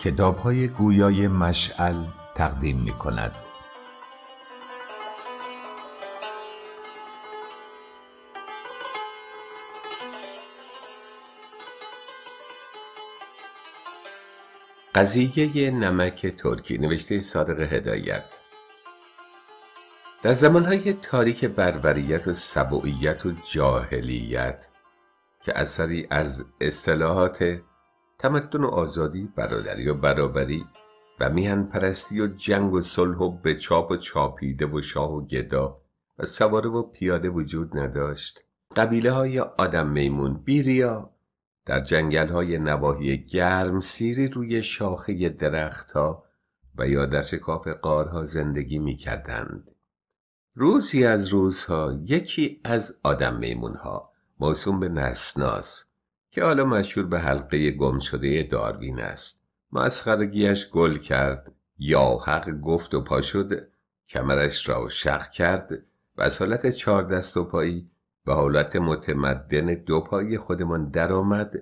کتاب های گویای مشعل تقدیم می کند. قضیه نمک ترکی نوشته صادق هدایت در زمانهای تاریک بربریت و سبوعیت و جاهلیت که اثری از اصطلاحات تمدن و آزادی برادری و برابری و میهن پرستی و جنگ و صلح و به چاپ و چاپیده و شاه و گدا و سواره و پیاده وجود نداشت قبیله های آدم میمون بیریا در جنگل های نواحی گرم سیری روی شاخه درختها و یا در شکاف قارها زندگی می کردند. روزی از روزها یکی از آدم میمون ها موسوم به نسناس که حالا مشهور به حلقه گم شده داروین است مسخرگیش گل کرد یا حق گفت و پا شد کمرش را شخ کرد و از حالت چهار دست و پایی به حالت متمدن دو پای خودمان درآمد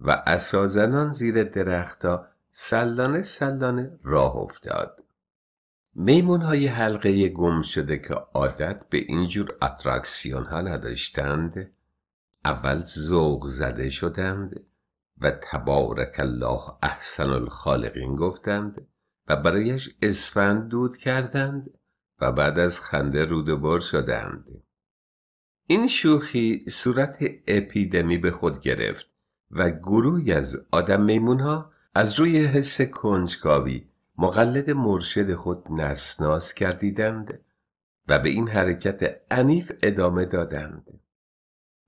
و اسازنان زیر درختا سلانه سلانه راه افتاد میمون های حلقه گم شده که عادت به اینجور اتراکسیون ها نداشتند اول ذوق زده شدند و تبارک الله احسن الخالقین گفتند و برایش اسفند دود کردند و بعد از خنده رودبار شدند این شوخی صورت اپیدمی به خود گرفت و گروهی از آدم میمونها از روی حس کنجکاوی مقلد مرشد خود نسناس کردیدند و به این حرکت عنیف ادامه دادند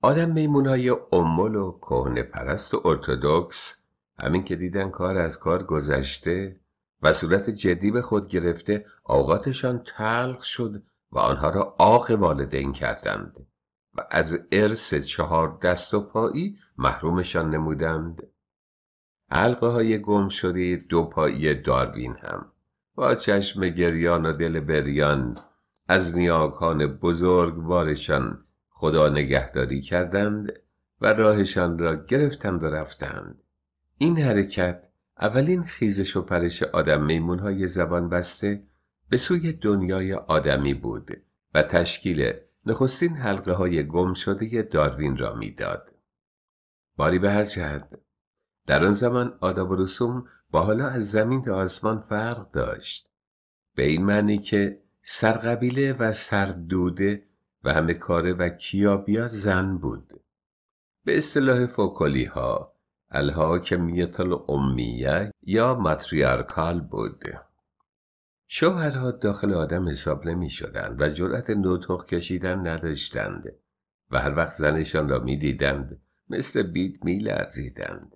آدم های امول و کهنه پرست و ارتودکس همین که دیدن کار از کار گذشته و صورت جدی به خود گرفته آقاتشان تلخ شد و آنها را آخ والدین کردند و از ارث چهار دست و پایی محرومشان نمودند حلقه های گم شده دو پایی داروین هم با چشم گریان و دل بریان از نیاکان بزرگوارشان خدا نگهداری کردند و راهشان را گرفتند و رفتند این حرکت اولین خیزش و پرش آدم میمون زبان بسته به سوی دنیای آدمی بود و تشکیل نخستین حلقه های گم شده داروین را میداد. باری به هر جهت در آن زمان آداب و رسوم با حالا از زمین تا آسمان فرق داشت به این معنی که سرقبیله و سردوده و همه کاره و کیابیا زن بود به اصطلاح فوکالی ها الحاکمیت الامیه یا ماتریارکال بود شوهرها داخل آدم حساب نمی شدند و جرأت نوتخ کشیدن نداشتند و هر وقت زنشان را می دیدند مثل بیت می لرزیدند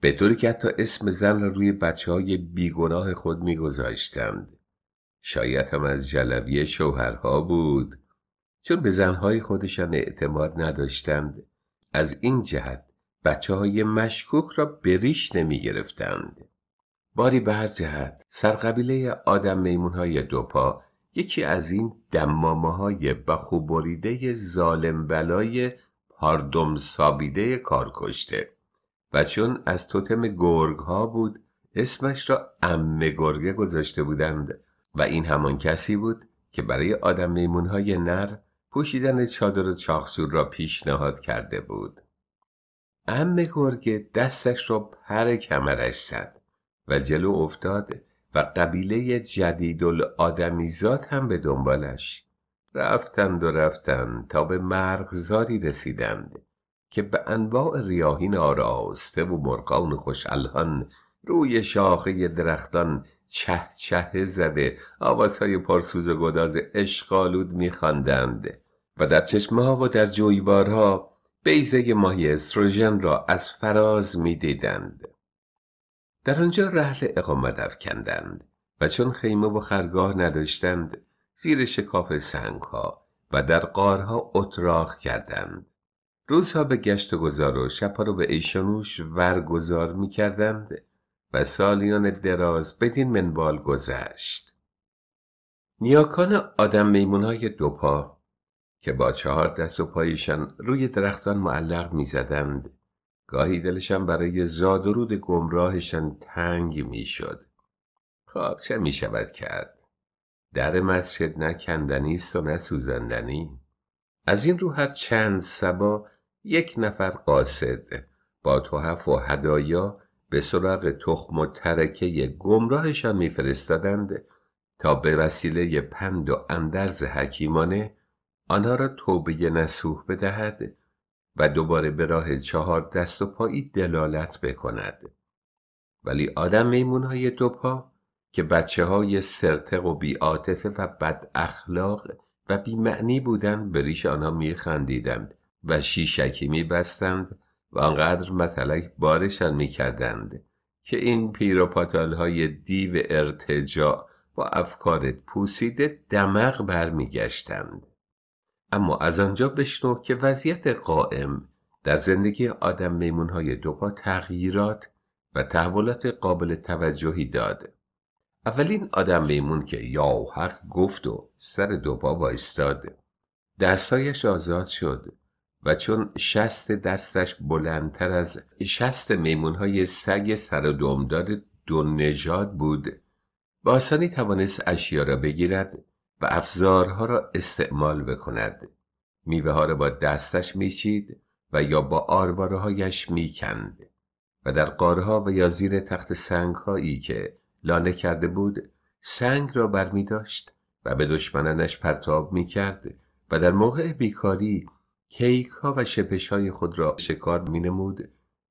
به طوری که حتی اسم زن را روی بچه های بیگناه خود می گذاشتند شاید هم از جلوی شوهرها بود چون به زنهای خودشان اعتماد نداشتند از این جهت بچه های مشکوک را به ریش نمی گرفتند. باری به هر جهت سرقبیله آدم میمون های دوپا یکی از این دمامه های بخوبریده ظالم بلای پاردم سابیده کار کشته و چون از توتم گرگ ها بود اسمش را امه گرگه گذاشته بودند و این همان کسی بود که برای آدم میمون های نر پوشیدن چادر و چاخسور را پیشنهاد کرده بود ام گرگ دستش را پر کمرش زد و جلو افتاد و قبیله جدید آدمیزاد هم به دنبالش رفتند و رفتند تا به مرغزاری رسیدند که به انواع ریاهین آراسته و مرغان خوشالهان روی شاخه درختان چه چه زده آوازهای پرسوز و گداز اشقالود میخواندند و در چشمه ها و در جویبارها بیزه ماهی استروژن را از فراز میدیدند در آنجا رحل اقامت افکندند و چون خیمه و خرگاه نداشتند زیر شکاف سنگ ها و در قارها اتراق کردند روزها به گشت و گذار و شبها رو به ایشانوش ورگذار میکردند و سالیان دراز بدین منوال گذشت نیاکان آدم های دوپا که با چهار دست و پایشان روی درختان معلق میزدند گاهی دلشان برای زاد و رود گمراهشان تنگ میشد خب چه می کرد در مسجد نه و نسوزندنی؟ از این رو هر چند سبا یک نفر قاصد با توحف و هدایا به سراغ تخم و ترکه گمراهشان میفرستادند تا به وسیله پند و اندرز حکیمانه آنها را توبه نسوح بدهد و دوباره به راه چهار دست و پایی دلالت بکند ولی آدم میمون های دو پا که بچه های سرتق و بیعاطفه و بد اخلاق و بیمعنی بودند به ریش آنها میخندیدند و شیشکی میبستند و آنقدر متلک بارشان میکردند که این پیروپاتال های دیو ارتجا با افکار پوسیده دمغ برمیگشتند اما از آنجا بشنو که وضعیت قائم در زندگی آدم میمون های دوپا تغییرات و تحولات قابل توجهی داد اولین آدم میمون که یا گفت و سر دوپا وایستاد دستایش آزاد شد و چون شست دستش بلندتر از شست میمونهای سگ سر و دمدار دو نژاد بود با آسانی توانست اشیا را بگیرد و افزارها را استعمال بکند میوه ها را با دستش میچید و یا با هایش میکند و در قارها و یا زیر تخت هایی که لانه کرده بود سنگ را برمیداشت و به دشمنانش پرتاب میکرد و در موقع بیکاری کیک ها و شپش های خود را شکار می نمود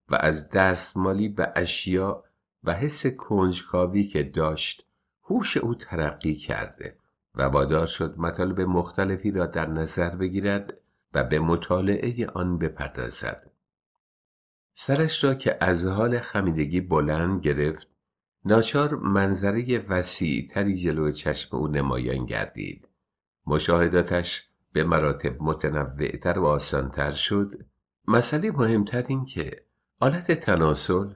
و از دستمالی به اشیا و حس کنجکاوی که داشت هوش او ترقی کرده و وادار شد مطالب مختلفی را در نظر بگیرد و به مطالعه آن بپردازد سرش را که از حال خمیدگی بلند گرفت ناچار منظره وسیع تری جلو چشم او نمایان گردید مشاهداتش به مراتب متنوعتر و آسانتر شد مسئله مهمتر این که آلت تناسل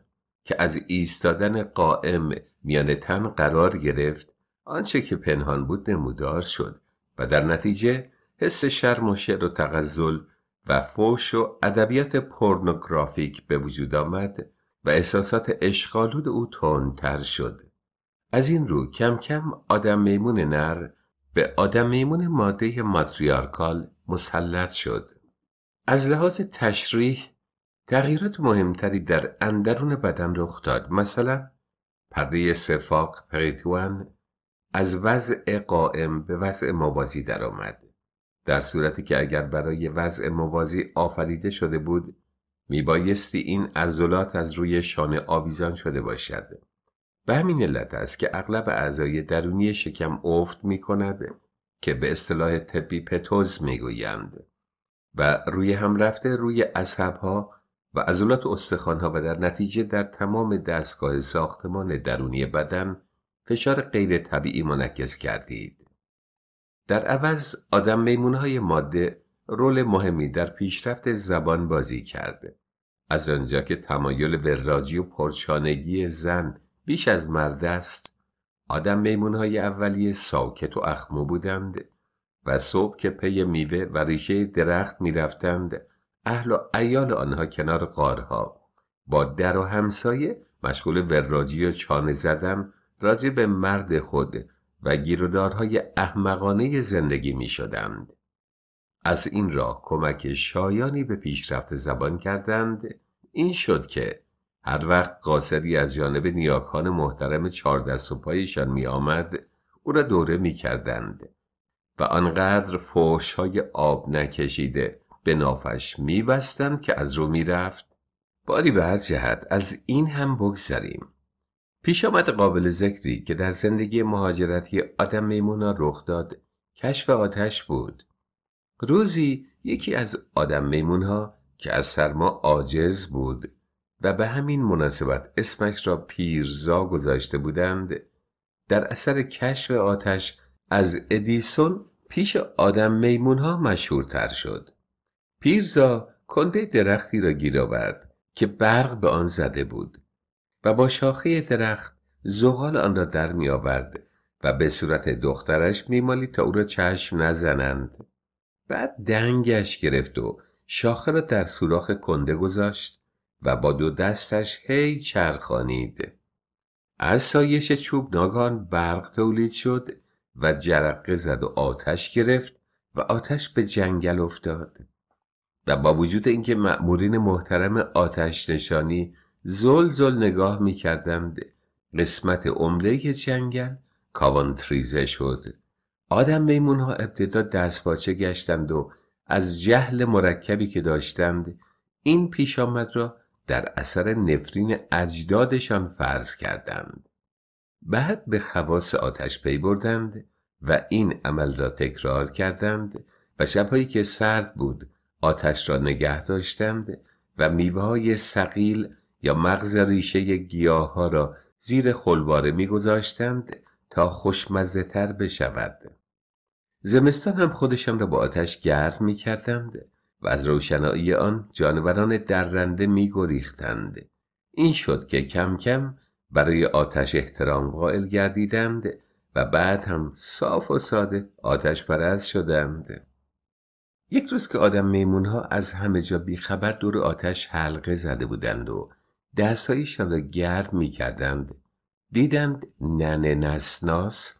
که از ایستادن قائم میان تن قرار گرفت آنچه که پنهان بود نمودار شد و در نتیجه حس شرم و شعر و تغزل و فوش و ادبیات پورنوگرافیک به وجود آمد و احساسات اشغالود او تندتر شد از این رو کم کم آدم میمون نر به آدم میمون ماده ماتریارکال مسلط شد. از لحاظ تشریح تغییرات مهمتری در اندرون بدن رخ داد مثلا پرده سفاق پریتوان از وضع قائم به وضع موازی درآمد در صورتی که اگر برای وضع موازی آفریده شده بود میبایستی این عضلات از روی شانه آویزان شده باشد به همین علت است که اغلب اعضای درونی شکم افت می کند که به اصطلاح طبی پتوز می گویند و روی هم رفته روی ها و عضلات ها و در نتیجه در تمام دستگاه ساختمان درونی بدن فشار غیر طبیعی منعکس کردید. در عوض آدم های ماده رول مهمی در پیشرفت زبان بازی کرده. از آنجا که تمایل وراجی و پرچانگی زن بیش از است آدم میمونهای اولیه ساکت و اخمو بودند و صبح که پی میوه و ریشه درخت میرفتند اهل و ایال آنها کنار قارها با در و همسایه مشغول وراجی و چانه زدم راجع به مرد خود و گیرودارهای احمقانه زندگی می شدند. از این راه کمک شایانی به پیشرفت زبان کردند این شد که هر وقت قاصری از جانب نیاکان محترم چهار دست و پایشان می آمد او را دوره می کردند و آنقدر فوش های آب نکشیده به نافش می که از رو می رفت باری به هر جهت از این هم بگذریم پیش آمد قابل ذکری که در زندگی مهاجرتی آدم میمونا رخ داد کشف آتش بود روزی یکی از آدم میمون که از سرما عاجز بود و به همین مناسبت اسمش را پیرزا گذاشته بودند در اثر کشف آتش از ادیسون پیش آدم میمون ها مشهورتر شد پیرزا کنده درختی را گیر آورد که برق به آن زده بود و با شاخه درخت زغال آن را در می آورد و به صورت دخترش میمالی تا او را چشم نزنند بعد دنگش گرفت و شاخه را در سوراخ کنده گذاشت و با دو دستش هی چرخانید از سایش چوب ناگان برق تولید شد و جرقه زد و آتش گرفت و آتش به جنگل افتاد و با وجود اینکه مأمورین محترم آتش نشانی زل زل نگاه میکردند قسمت عمده جنگل کاوانتریزه شد آدم میمون ها ابتدا دستپاچه گشتند و از جهل مرکبی که داشتند این پیش آمد را در اثر نفرین اجدادشان فرض کردند بعد به خواص آتش پی بردند و این عمل را تکرار کردند و شبهایی که سرد بود آتش را نگه داشتند و میوه های سقیل یا مغز ریشه گیاه ها را زیر خلواره میگذاشتند تا خوشمزه تر بشود زمستان هم خودشم را با آتش گرم می و از روشنایی آن جانوران درنده می گریختند. این شد که کم کم برای آتش احترام قائل گردیدند و بعد هم صاف و ساده آتش پرست شدند. یک روز که آدم میمون ها از همه جا بیخبر دور آتش حلقه زده بودند و دستهایشان را گرد می کردند. دیدند ننه نسناس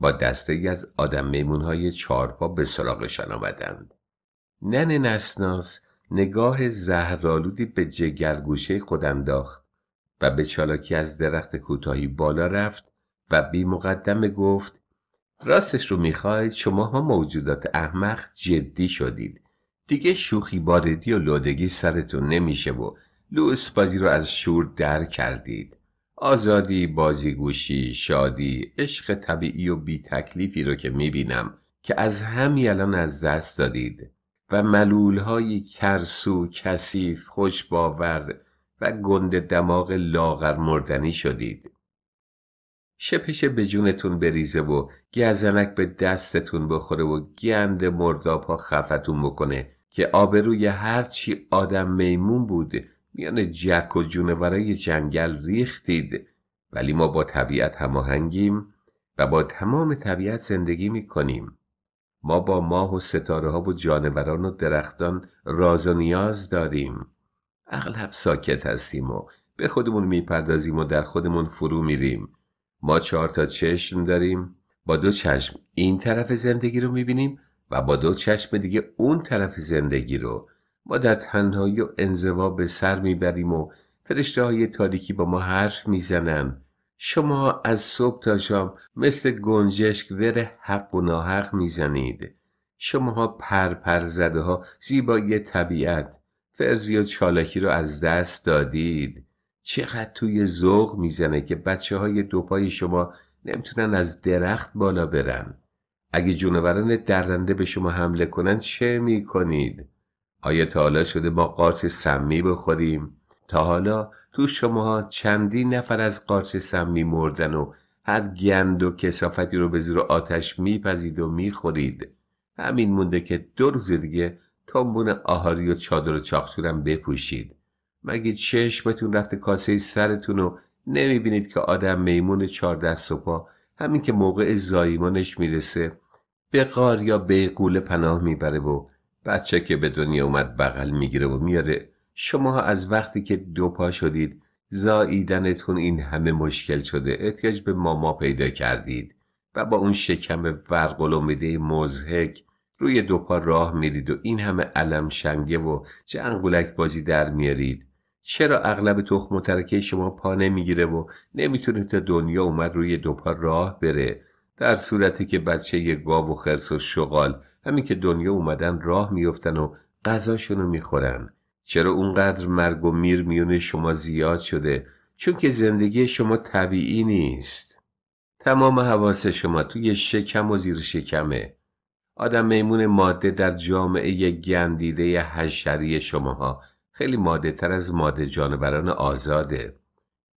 با دسته از آدم میمون های چارپا به سراغشان آمدند. نن نسناس نگاه زهرالودی به جگرگوشه خود انداخت و به چالاکی از درخت کوتاهی بالا رفت و بی مقدم گفت راستش رو میخواید شماها موجودات احمق جدی شدید دیگه شوخی باردی و لودگی سرتون نمیشه و لوس بازی رو از شور در کردید آزادی، بازیگوشی، شادی، عشق طبیعی و بی تکلیفی رو که میبینم که از همی الان از دست دادید و های کرسو کسیف، خوش باور و گند دماغ لاغر مردنی شدید شپشه به جونتون بریزه و گزنک به دستتون بخوره و گند ها خفتون بکنه که آبروی هرچی آدم میمون بود میان جک و جونورای جنگل ریختید ولی ما با طبیعت هماهنگیم و با تمام طبیعت زندگی میکنیم ما با ماه و ستاره ها و جانوران و درختان راز و نیاز داریم اغلب ساکت هستیم و به خودمون میپردازیم و در خودمون فرو میریم ما چهار تا چشم داریم با دو چشم این طرف زندگی رو میبینیم و با دو چشم دیگه اون طرف زندگی رو ما در تنهایی و انزوا به سر میبریم و فرشته های تاریکی با ما حرف میزنن شما از صبح تا شام مثل گنجشک ور حق و ناحق میزنید شماها پرپر زده ها زیبایی طبیعت فرزی و چالکی رو از دست دادید چقدر توی ذوق میزنه که بچه های دوپای شما نمیتونن از درخت بالا برن اگه جونوران درنده به شما حمله کنن چه میکنید؟ آیا تا حالا شده ما قارچ سمی بخوریم؟ تا حالا تو شما چندی نفر از قارچ سم میمردن و هر گند و کسافتی رو به زیر آتش میپزید و میخورید همین مونده که دو روز دیگه تنبون آهاری و چادر و چاختورم بپوشید مگه چشمتون رفته کاسه سرتون و نمیبینید که آدم میمون چار دست و پا همین که موقع زایمانش میرسه به قار یا به قول پناه میبره و بچه که به دنیا اومد بغل میگیره و میاره شما از وقتی که دوپا شدید زاییدنتون این همه مشکل شده احتیاج به ماما پیدا کردید و با اون شکم ورقلومیده مزهک روی پا راه میرید و این همه علم شنگه و جنگولک بازی در میارید چرا اغلب تخم و ترکه شما پا نمیگیره و نمیتونه تا دنیا اومد روی دوپا راه بره در صورتی که بچه یه گاو و خرس و شغال همین که دنیا اومدن راه میفتن و غذاشونو میخورن چرا اونقدر مرگ و میر میون شما زیاد شده چون که زندگی شما طبیعی نیست تمام حواس شما توی شکم و زیر شکمه آدم میمون ماده در جامعه گندیده حشری شماها خیلی ماده تر از ماده جانوران آزاده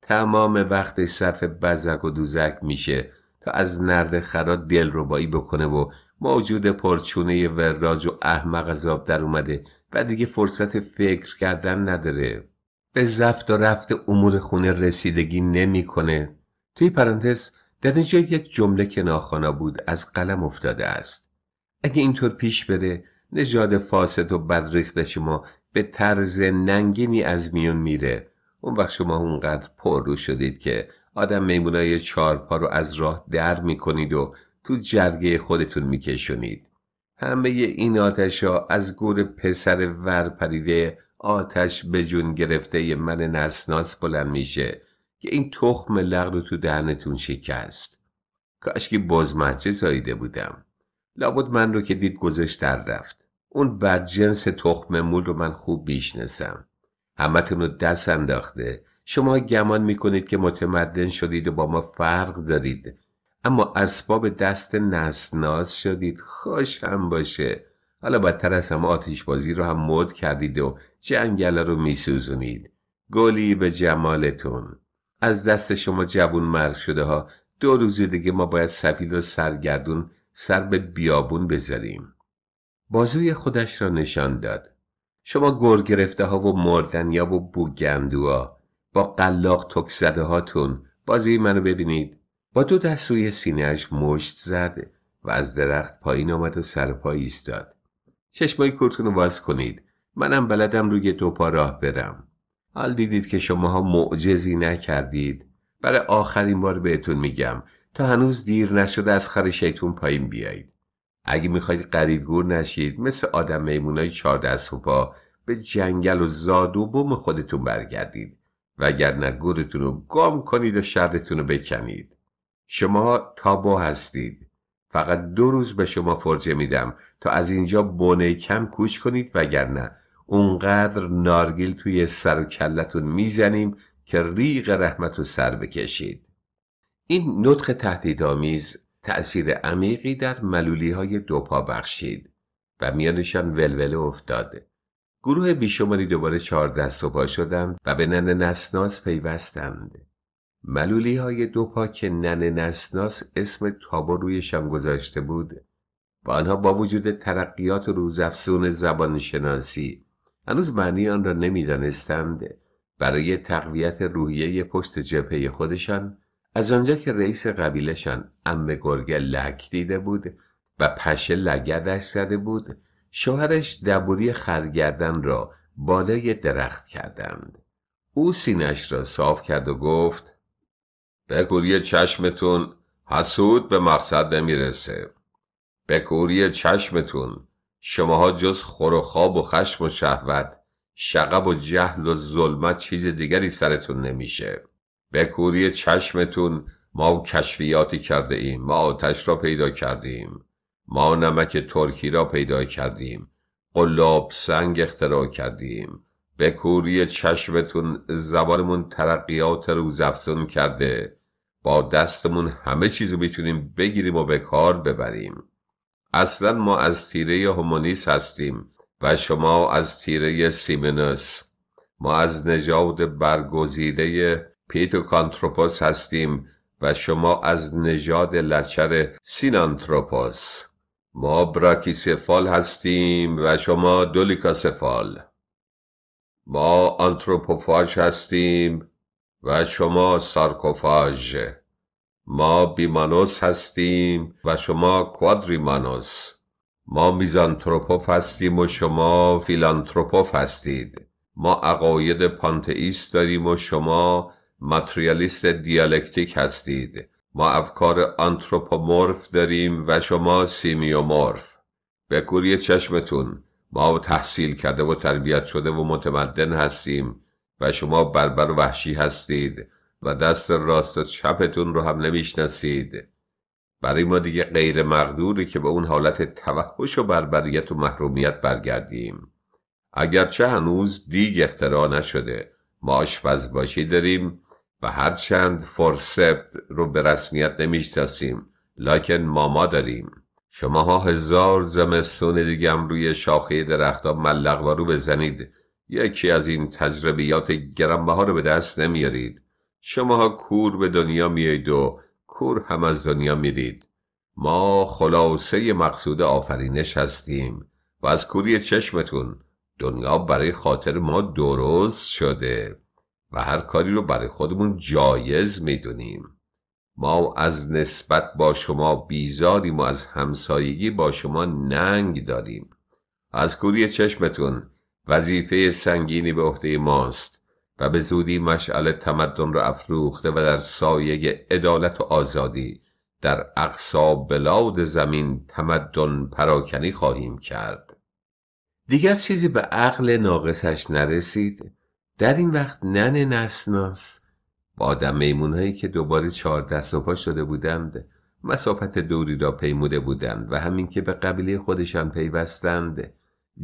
تمام وقتش صرف بزک و دوزک میشه تا از نرد خرا دلربایی بکنه و موجود پرچونه وراج و احمق از آب در اومده و دیگه فرصت فکر کردن نداره به زفت و رفت امور خونه رسیدگی نمیکنه. توی پرانتز در اینجا یک جمله که ناخانا بود از قلم افتاده است اگه اینطور پیش بره نژاد فاسد و بدریخت شما به طرز ننگینی از میون میره اون وقت شما اونقدر پر رو شدید که آدم میمونای چارپا رو از راه در میکنید و تو جرگه خودتون میکشونید همه این آتش ها از گور پسر ور پریده آتش به جون گرفته من نسناس بلند میشه که این تخم لغ رو تو دهنتون شکست کاش که بازمچه ساییده بودم لابد من رو که دید گذشت در رفت اون جنس تخم مول رو من خوب بیشنسم همتون رو دست انداخته شما گمان میکنید که متمدن شدید و با ما فرق دارید اما اسباب دست نسناس شدید خوش هم باشه حالا بدتر از همه آتیش بازی رو هم مد کردید و جنگل رو میسوزونید گلی به جمالتون از دست شما جوون مرد شده ها دو روز دیگه ما باید سفیل و سرگردون سر به بیابون بذاریم بازوی خودش را نشان داد شما گر گرفته ها و یا و بوگندوها با قلاق تک زده هاتون بازی منو ببینید با دو دست روی سینهش مشت زد و از درخت پایین آمد و سر پا ایستاد چشمای کورتون رو باز کنید منم بلدم روی دو پا راه برم حال دیدید که شماها معجزی نکردید برای آخرین بار بهتون میگم تا هنوز دیر نشده از خر شیطون پایین بیایید اگه میخواید قریبگور نشید مثل آدم میمونای چهار دست و به جنگل و زاد و بم خودتون برگردید وگرنه گورتون رو گام کنید و شردتون رو بکنید شما تابو هستید فقط دو روز به شما فرجه میدم تا از اینجا بونه کم کوچ کنید وگرنه اونقدر نارگیل توی سر و کلتون میزنیم که ریغ رحمت رو سر بکشید این نطق تهدیدآمیز تأثیر عمیقی در ملولی های دوپا بخشید و میانشان ولوله افتاده. گروه بیشماری دوباره چهار دست و پا شدند و به نن نسناس پیوستند ملولی های دو پا که نن نسناس اسم تابو رویشان گذاشته بود و آنها با وجود ترقیات روزافزون زبان شناسی هنوز معنی آن را نمیدانستند برای تقویت روحیه پشت جبهه خودشان از آنجا که رئیس قبیلشان ام گرگل لک دیده بود و پشه لگدش زده بود شوهرش دبوری خرگردن را بالای درخت کردند او سینش را صاف کرد و گفت بکوری چشمتون حسود به مقصد نمیرسه بکوری چشمتون شماها جز خور و خواب و خشم و شهوت شقب و جهل و ظلمت چیز دیگری سرتون نمیشه بکوری چشمتون ما کشفیاتی کرده ایم ما آتش را پیدا کردیم ما نمک ترکی را پیدا کردیم قلاب سنگ اختراع کردیم به چشمتون زبانمون ترقیات روزافزون کرده با دستمون همه چیزو میتونیم بگیریم و به کار ببریم اصلا ما از تیره هومانیس هستیم و شما از تیره سیمنس ما از نژاد برگزیده پیتوکانتروپوس هستیم و شما از نژاد لچر سینانتروپوس ما براکیسفال هستیم و شما دولیکاسفال ما آنتروپوفاژ هستیم و شما سارکوفاژ ما بیمانوس هستیم و شما کوادریمانوس ما میزانتروپوف هستیم و شما فیلانتروپوف هستید ما عقاید پانتئیست داریم و شما ماتریالیست دیالکتیک هستید ما افکار آنتروپومورف داریم و شما سیمیومورف به کوری چشمتون ما تحصیل کرده و تربیت شده و متمدن هستیم و شما بربر وحشی هستید و دست راست و چپتون رو هم نمیشناسید برای ما دیگه غیر مقدوری که به اون حالت توحش و بربریت و محرومیت برگردیم اگرچه هنوز دیگ اختراع نشده ما آشپزباشی داریم و هرچند فورسپ رو به رسمیت نمیشناسیم لکن ماما داریم شماها هزار زمستون دیگه هم روی شاخه درختها ملق بزنید یکی از این تجربیات ها رو به دست نمیارید شماها کور به دنیا میایید و کور هم از دنیا میرید ما خلاصه مقصود آفرینش هستیم و از کوری چشمتون دنیا برای خاطر ما درست شده و هر کاری رو برای خودمون جایز میدونیم ما از نسبت با شما بیزاریم و از همسایگی با شما ننگ داریم از کوری چشمتون وظیفه سنگینی به عهده ماست و به زودی مشعل تمدن را افروخته و در سایه عدالت و آزادی در اقصا بلاد زمین تمدن پراکنی خواهیم کرد دیگر چیزی به عقل ناقصش نرسید در این وقت نن نسناس با آدم میمون که دوباره چهار دست و پا شده بودند مسافت دوری را پیموده بودند و همین که به قبیله خودشان پیوستند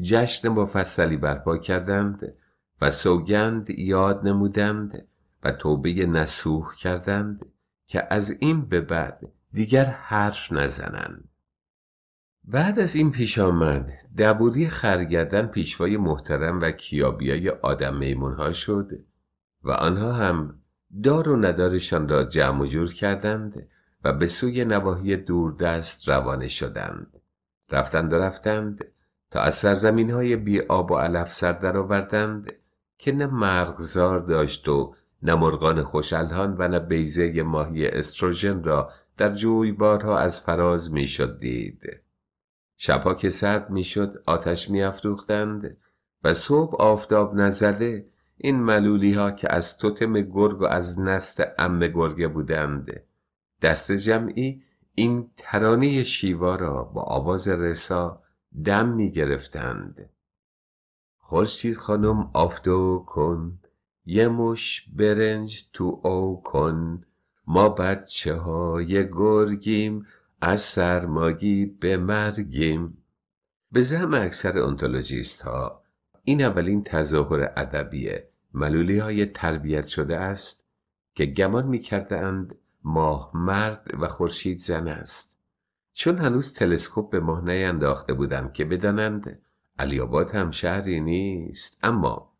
جشن مفصلی برپا کردند و سوگند یاد نمودند و توبه نسوح کردند که از این به بعد دیگر حرف نزنند بعد از این پیش آمد دبوری خرگردن پیشوای محترم و کیابیای آدم ها شد و آنها هم دار و ندارشان را جمع جور کردند و به سوی نواحی دوردست روانه شدند رفتند و رفتند تا از سرزمین های بی آب و علف سر درآوردند که نه مرغزار داشت و نه مرغان خوشالهان و نه بیزه ماهی استروژن را در جویبارها از فراز میشد دید شبها که سرد میشد آتش میافروختند و صبح آفتاب نزده این ملولی ها که از توتم گرگ و از نست ام گرگه بودند دست جمعی این ترانه شیوا را با آواز رسا دم می گرفتند خورشید خانم آفتو کن یه مش برنج تو او کن ما بچه های گرگیم از سرماگی به مرگیم به زم اکثر انتولوژیست ها این اولین تظاهر ادبی ملولی های تربیت شده است که گمان می ماه مرد و خورشید زن است چون هنوز تلسکوپ به ماه نینداخته بودم که بدانند علیاباد هم شهری نیست اما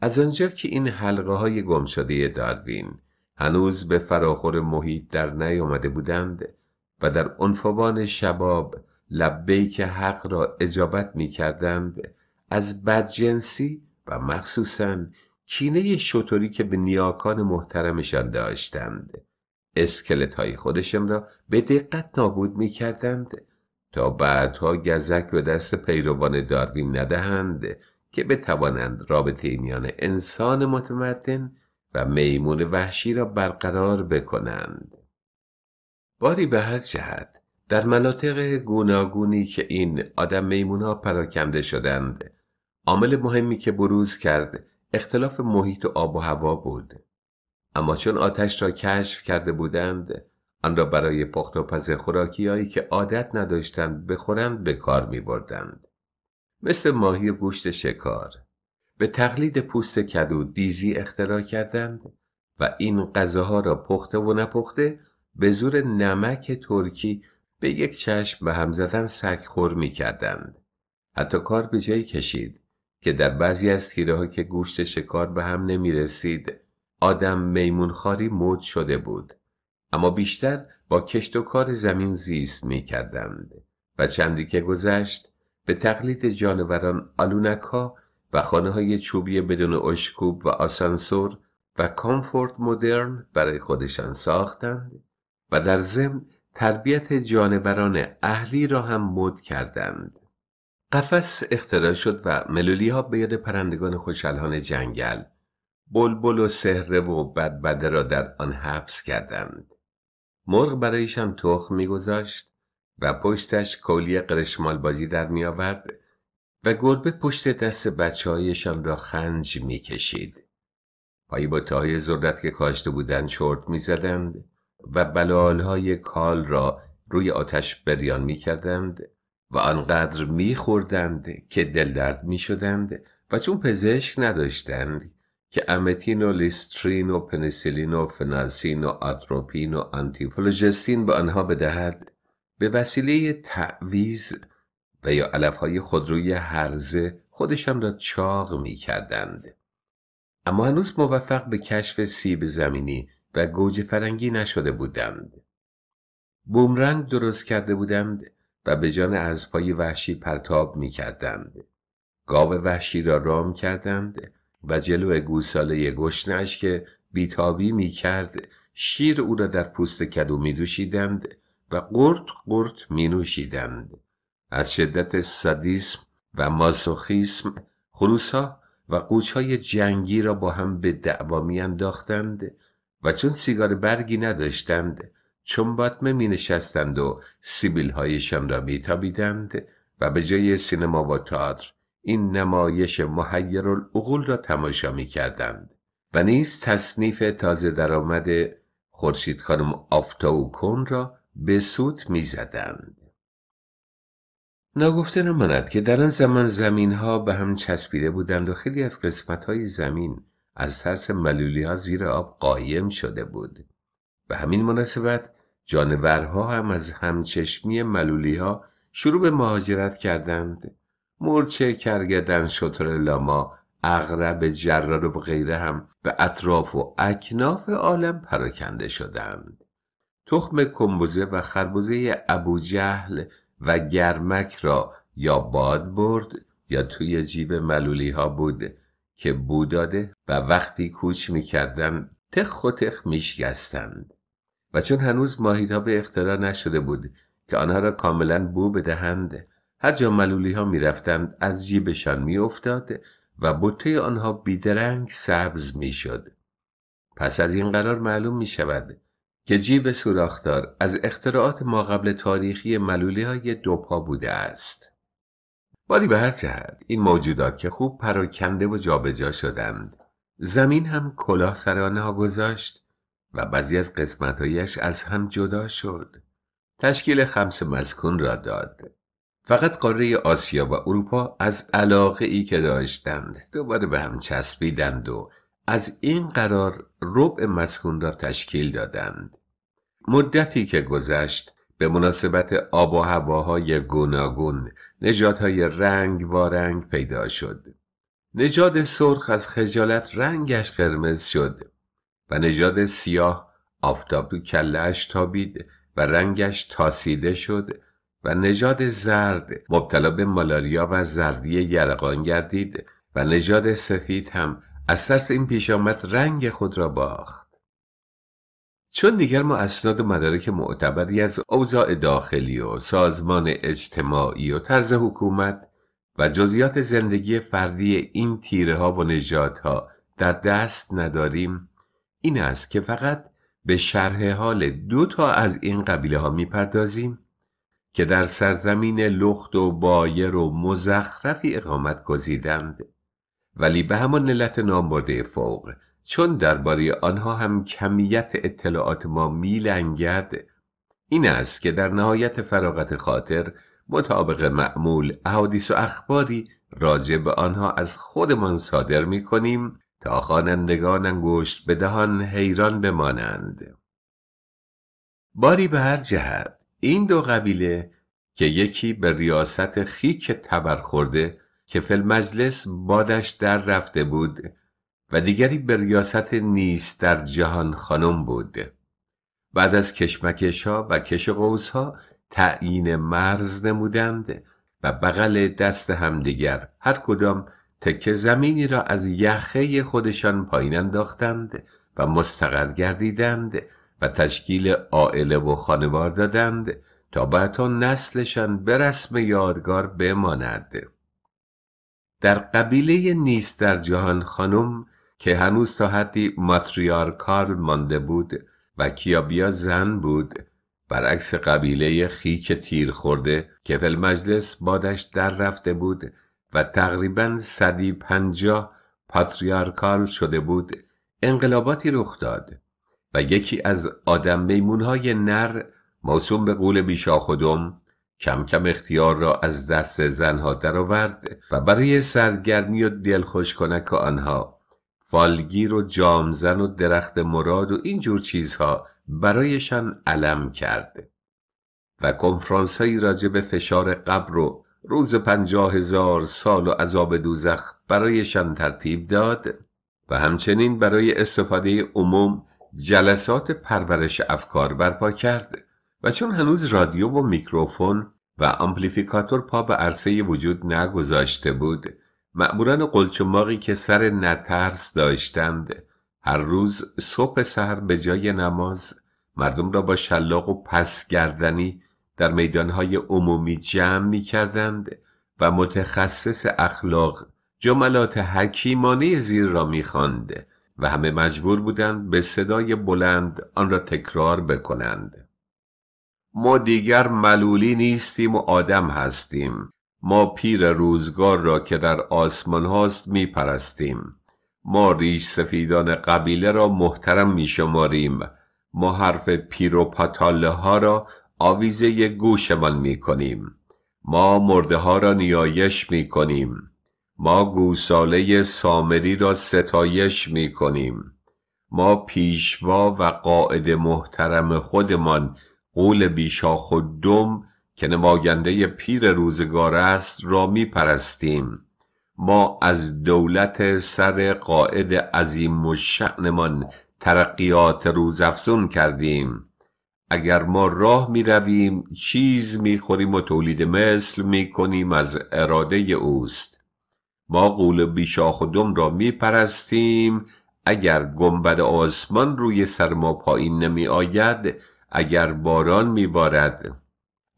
از آنجا که این حلقه های گمشده داروین هنوز به فراخور محیط در نیامده بودند و در انفوان شباب که حق را اجابت می کردند از بدجنسی و مخصوصا کینه شطوری که به نیاکان محترمشان داشتند اسکلت های خودشم را به دقت نابود می کردند تا بعدها گزک به دست پیروان داروین ندهند که بتوانند رابطه میان انسان متمدن و میمون وحشی را برقرار بکنند باری به هر جهت در مناطق گوناگونی که این آدم میمون ها پراکنده شدند عامل مهمی که بروز کرد اختلاف محیط و آب و هوا بود اما چون آتش را کشف کرده بودند آن را برای پخت و پز خوراکی که عادت نداشتند بخورند به کار می بردند. مثل ماهی گوشت شکار به تقلید پوست کدو دیزی اختراع کردند و این غذاها را پخته و نپخته به زور نمک ترکی به یک چشم به هم زدن خور می کردند. حتی کار به جایی کشید که در بعضی از تیره که گوشت شکار به هم نمی رسید آدم میمونخاری مود شده بود اما بیشتر با کشت و کار زمین زیست می کردند و چندی که گذشت به تقلید جانوران آلونکا و خانه های چوبی بدون اشکوب و آسانسور و کامفورت مدرن برای خودشان ساختند و در ضمن تربیت جانوران اهلی را هم مد کردند. قفس اختراع شد و ملولی ها به یاد پرندگان خوشحالان جنگل بلبل و سهره و بدبده را در آن حبس کردند مرغ برایشان تخم میگذاشت و پشتش کولی قرشمال بازی در میآورد و گربه پشت دست بچه هایشان را خنج میکشید. پای پایی با زردت که کاشته بودند چرت می و بلال های کال را روی آتش بریان می و آنقدر میخوردند که دل درد می و چون پزشک نداشتند که امتین و لیسترین و پنیسیلین و فنازین و آتروپین و آنتیفولوژستین به آنها بدهد به وسیله تعویز و یا علفهای خودروی هرزه خودشان را چاق می کردند. اما هنوز موفق به کشف سیب زمینی و گوجه فرنگی نشده بودند. بومرنگ درست کرده بودند و به جان از پای وحشی پرتاب می کردند. گاو وحشی را رام کردند و جلو گوساله گشنش که بیتابی می کرد شیر او را در پوست کدو می دوشیدند و قرد قرد می نوشیدند. از شدت سادیسم و مازوخیسم ها و های جنگی را با هم به دعوا می انداختند و چون سیگار برگی نداشتند چون باتمه می نشستند و سیبیل هایشان را می و به جای سینما و تئاتر این نمایش محیر العقول را تماشا می کردند و نیز تصنیف تازه درآمد خورشید خانم آفتاو را به سوت می زدند. ناگفته نماند که در آن زمان زمین ها به هم چسبیده بودند و خیلی از قسمت های زمین از ترس ملولی ها زیر آب قایم شده بود. به همین مناسبت جانورها هم از همچشمی ملولی ها شروع به مهاجرت کردند مورچه کرگدن شتر لاما اغرب جرار و غیره هم به اطراف و اکناف عالم پراکنده شدند تخم کمبوزه و خربوزه ابوجهل و گرمک را یا باد برد یا توی جیب ملولی ها بود که بو داده و وقتی کوچ کردن تخ و تخ میشگستند و چون هنوز ها به اختراع نشده بود که آنها را کاملا بو بدهند هر جا ملولی ها می رفتند از جیبشان می افتاد و بطه آنها بیدرنگ سبز می شد. پس از این قرار معلوم می شود که جیب سوراخدار از اختراعات ما قبل تاریخی ملولی های دوپا بوده است. باری به هر جهت این موجودات که خوب پراکنده و جابجا شدند زمین هم کلاه سر آنها گذاشت و بعضی از قسمتهایش از هم جدا شد تشکیل خمس مسکون را داد فقط قاره آسیا و اروپا از علاقه ای که داشتند دوباره به هم چسبیدند و از این قرار ربع مسکون را تشکیل دادند مدتی که گذشت به مناسبت آب و هواهای گوناگون نژادهای رنگ رنگ پیدا شد نژاد سرخ از خجالت رنگش قرمز شد و نژاد سیاه آفتاب تو کلش تابید و رنگش تاسیده شد و نژاد زرد مبتلا به مالاریا و زردی یرقان گردید و نژاد سفید هم از ترس این پیش آمد رنگ خود را باخت چون دیگر ما اسناد و مدارک معتبری از اوضاع داخلی و سازمان اجتماعی و طرز حکومت و جزیات زندگی فردی این تیره ها و ها در دست نداریم این است که فقط به شرح حال دو تا از این قبیله ها میپردازیم که در سرزمین لخت و بایر و مزخرفی اقامت گزیدند ولی به همان علت نامبرده فوق چون درباره آنها هم کمیت اطلاعات ما میلنگد این است که در نهایت فراغت خاطر مطابق معمول احادیث و اخباری راجع به آنها از خودمان صادر می کنیم تا خوانندگان انگشت به دهان حیران بمانند باری به هر جهت این دو قبیله که یکی به ریاست خیک تبر خورده که فل مجلس بادش در رفته بود و دیگری به ریاست نیست در جهان خانم بود بعد از کشمکش ها و کش قوس ها تعیین مرز نمودند و بغل دست همدیگر هر کدام تکه زمینی را از یخه خودشان پایین انداختند و مستقر گردیدند و تشکیل عائله و خانوار دادند تا بعدها نسلشان به رسم یادگار بماند در قبیله نیست در جهان خانم که هنوز تا حدی ماتریارکال مانده بود و کیابیا زن بود برعکس قبیله خیک تیر خورده که فل مجلس بادش در رفته بود و تقریبا صدی پنجاه پاتریارکال شده بود انقلاباتی رخ داد و یکی از آدم میمونهای نر موسوم به قول خودم کم کم اختیار را از دست زنها درآورد و برای سرگرمی و دلخوش کنک آنها فالگیر و جامزن و درخت مراد و اینجور چیزها برایشان علم کرد و کنفرانس هایی راجع به فشار قبر و روز پنجاه هزار سال و عذاب دوزخ برایشان ترتیب داد و همچنین برای استفاده عموم جلسات پرورش افکار برپا کرد و چون هنوز رادیو و میکروفون و آمپلیفیکاتور پا به عرصه وجود نگذاشته بود معموران قلچماقی که سر نترس داشتند هر روز صبح سهر به جای نماز مردم را با شلاق و پس در میدانهای عمومی جمع می کردند و متخصص اخلاق جملات حکیمانه زیر را می و همه مجبور بودند به صدای بلند آن را تکرار بکنند ما دیگر ملولی نیستیم و آدم هستیم ما پیر روزگار را که در آسمان هاست می پرستیم ما ریش سفیدان قبیله را محترم می شماریم ما حرف پیر ها را آویزه گوشمان می کنیم ما مرده ها را نیایش می کنیم ما گوساله سامری را ستایش می کنیم ما پیشوا و قاعد محترم خودمان قول بیشاخ و دم که نماینده پیر روزگار است را می پرستیم ما از دولت سر قاعد عظیم و شعنمان ترقیات روزافزون کردیم اگر ما راه می رویم چیز می خوریم و تولید مثل می کنیم از اراده اوست ما قول بیشاخ و دم را میپرستیم اگر گنبد آسمان روی سر ما پایین نمی آید اگر باران می بارد،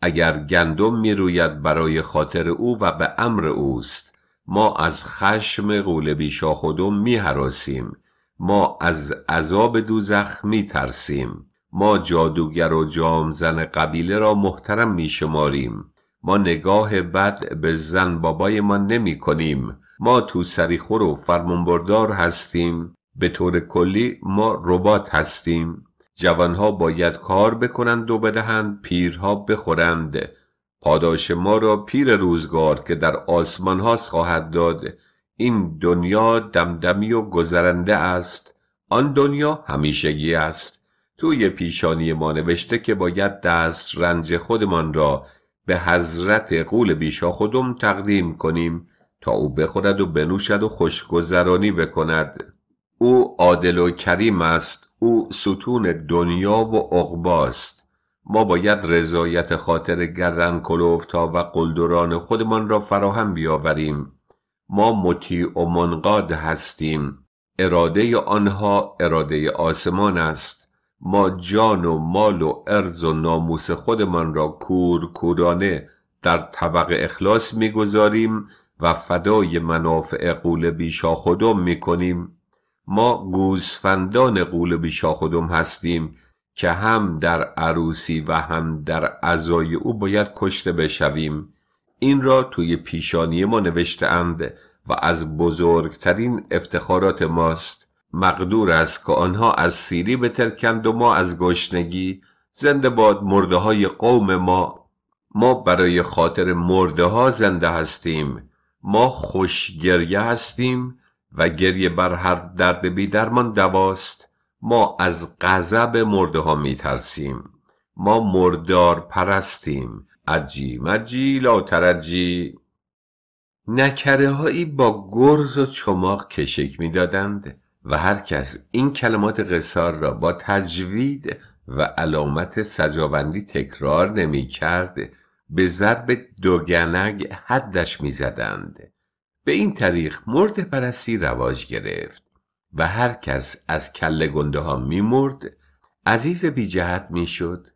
اگر گندم می روید برای خاطر او و به امر اوست ما از خشم قول بیشاخ و می حراسیم، ما از عذاب دوزخ ترسیم، ما جادوگر و جامزن قبیله را محترم شماریم، ما نگاه بد به زن بابای ما نمی کنیم ما تو سریخور و فرمانبردار هستیم به طور کلی ما ربات هستیم جوانها باید کار بکنند و بدهند پیرها بخورند پاداش ما را پیر روزگار که در آسمان هاست خواهد داد این دنیا دمدمی و گذرنده است آن دنیا همیشگی است توی پیشانی ما نوشته که باید دست رنج خودمان را به حضرت قول بیشا خودم تقدیم کنیم تا او بخورد و بنوشد و خوشگذرانی بکند او عادل و کریم است او ستون دنیا و عقباست ما باید رضایت خاطر گردن کلوفتا و قلدران خودمان را فراهم بیاوریم ما مطیع و منقاد هستیم اراده آنها اراده آسمان است ما جان و مال و ارز و ناموس خودمان را کور کورانه در طبق اخلاص میگذاریم و فدای منافع قول می میکنیم ما گوسفندان قول بیشاخدم هستیم که هم در عروسی و هم در عزای او باید کشته بشویم این را توی پیشانی ما نوشته و از بزرگترین افتخارات ماست مقدور است که آنها از سیری بترکند و ما از گشنگی زنده باد مرده های قوم ما ما برای خاطر مرده ها زنده هستیم ما خوشگریه هستیم و گریه بر هر درد بی درمان دواست ما از غضب مرده ها می ترسیم ما مردار پرستیم عجی مجی لا ترجی نکره هایی با گرز و چماق کشک می دادند و هر کس این کلمات قصار را با تجوید و علامت سجاوندی تکرار نمی کرد به ضرب دوگنگ حدش می زدند. به این طریق مرد پرستی رواج گرفت و هر کس از کل گنده ها می مرد عزیز بی جهت می شد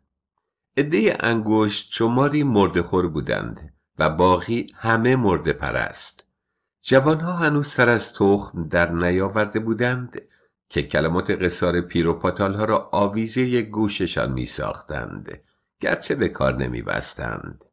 عده انگشت شماری مرد خور بودند و باقی همه مرد پرست جوانها هنوز سر از تخم در نیاورده بودند که کلمات قصار پیروپاتال ها را آویزه گوششان می ساختند گرچه به کار نمی بستند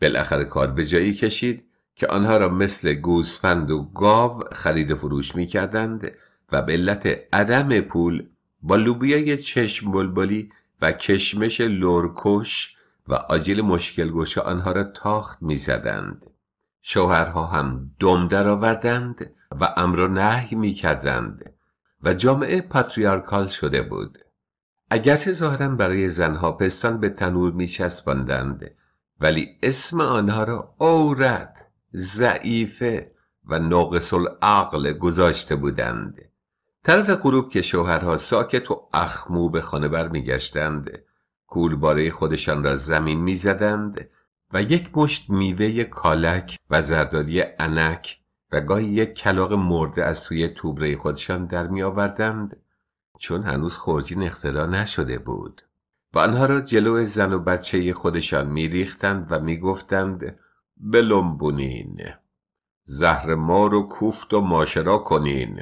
بالاخره کار به جایی کشید که آنها را مثل گوسفند و گاو خرید و فروش می کردند و به علت عدم پول با لوبیای چشم بلبلی و کشمش لورکش و آجیل گوش آنها را تاخت می زدند. شوهرها هم دم درآوردند و امر و نهی می کردند و جامعه پاتریارکال شده بود اگرچه ظاهرا برای زنها پستان به تنور می چسبندند ولی اسم آنها را عورت ضعیفه و ناقص العقل گذاشته بودند طرف غروب که شوهرها ساکت و اخمو به خانه برمیگشتند کولباره خودشان را زمین میزدند و یک مشت میوه کالک و زرداری انک و گاهی یک کلاق مرده از سوی توبره خودشان در می آوردند چون هنوز خورجین اختراع نشده بود و آنها را جلو زن و بچه خودشان می ریختند و می گفتند بلمبونین زهر ما رو کوفت و ماشرا کنین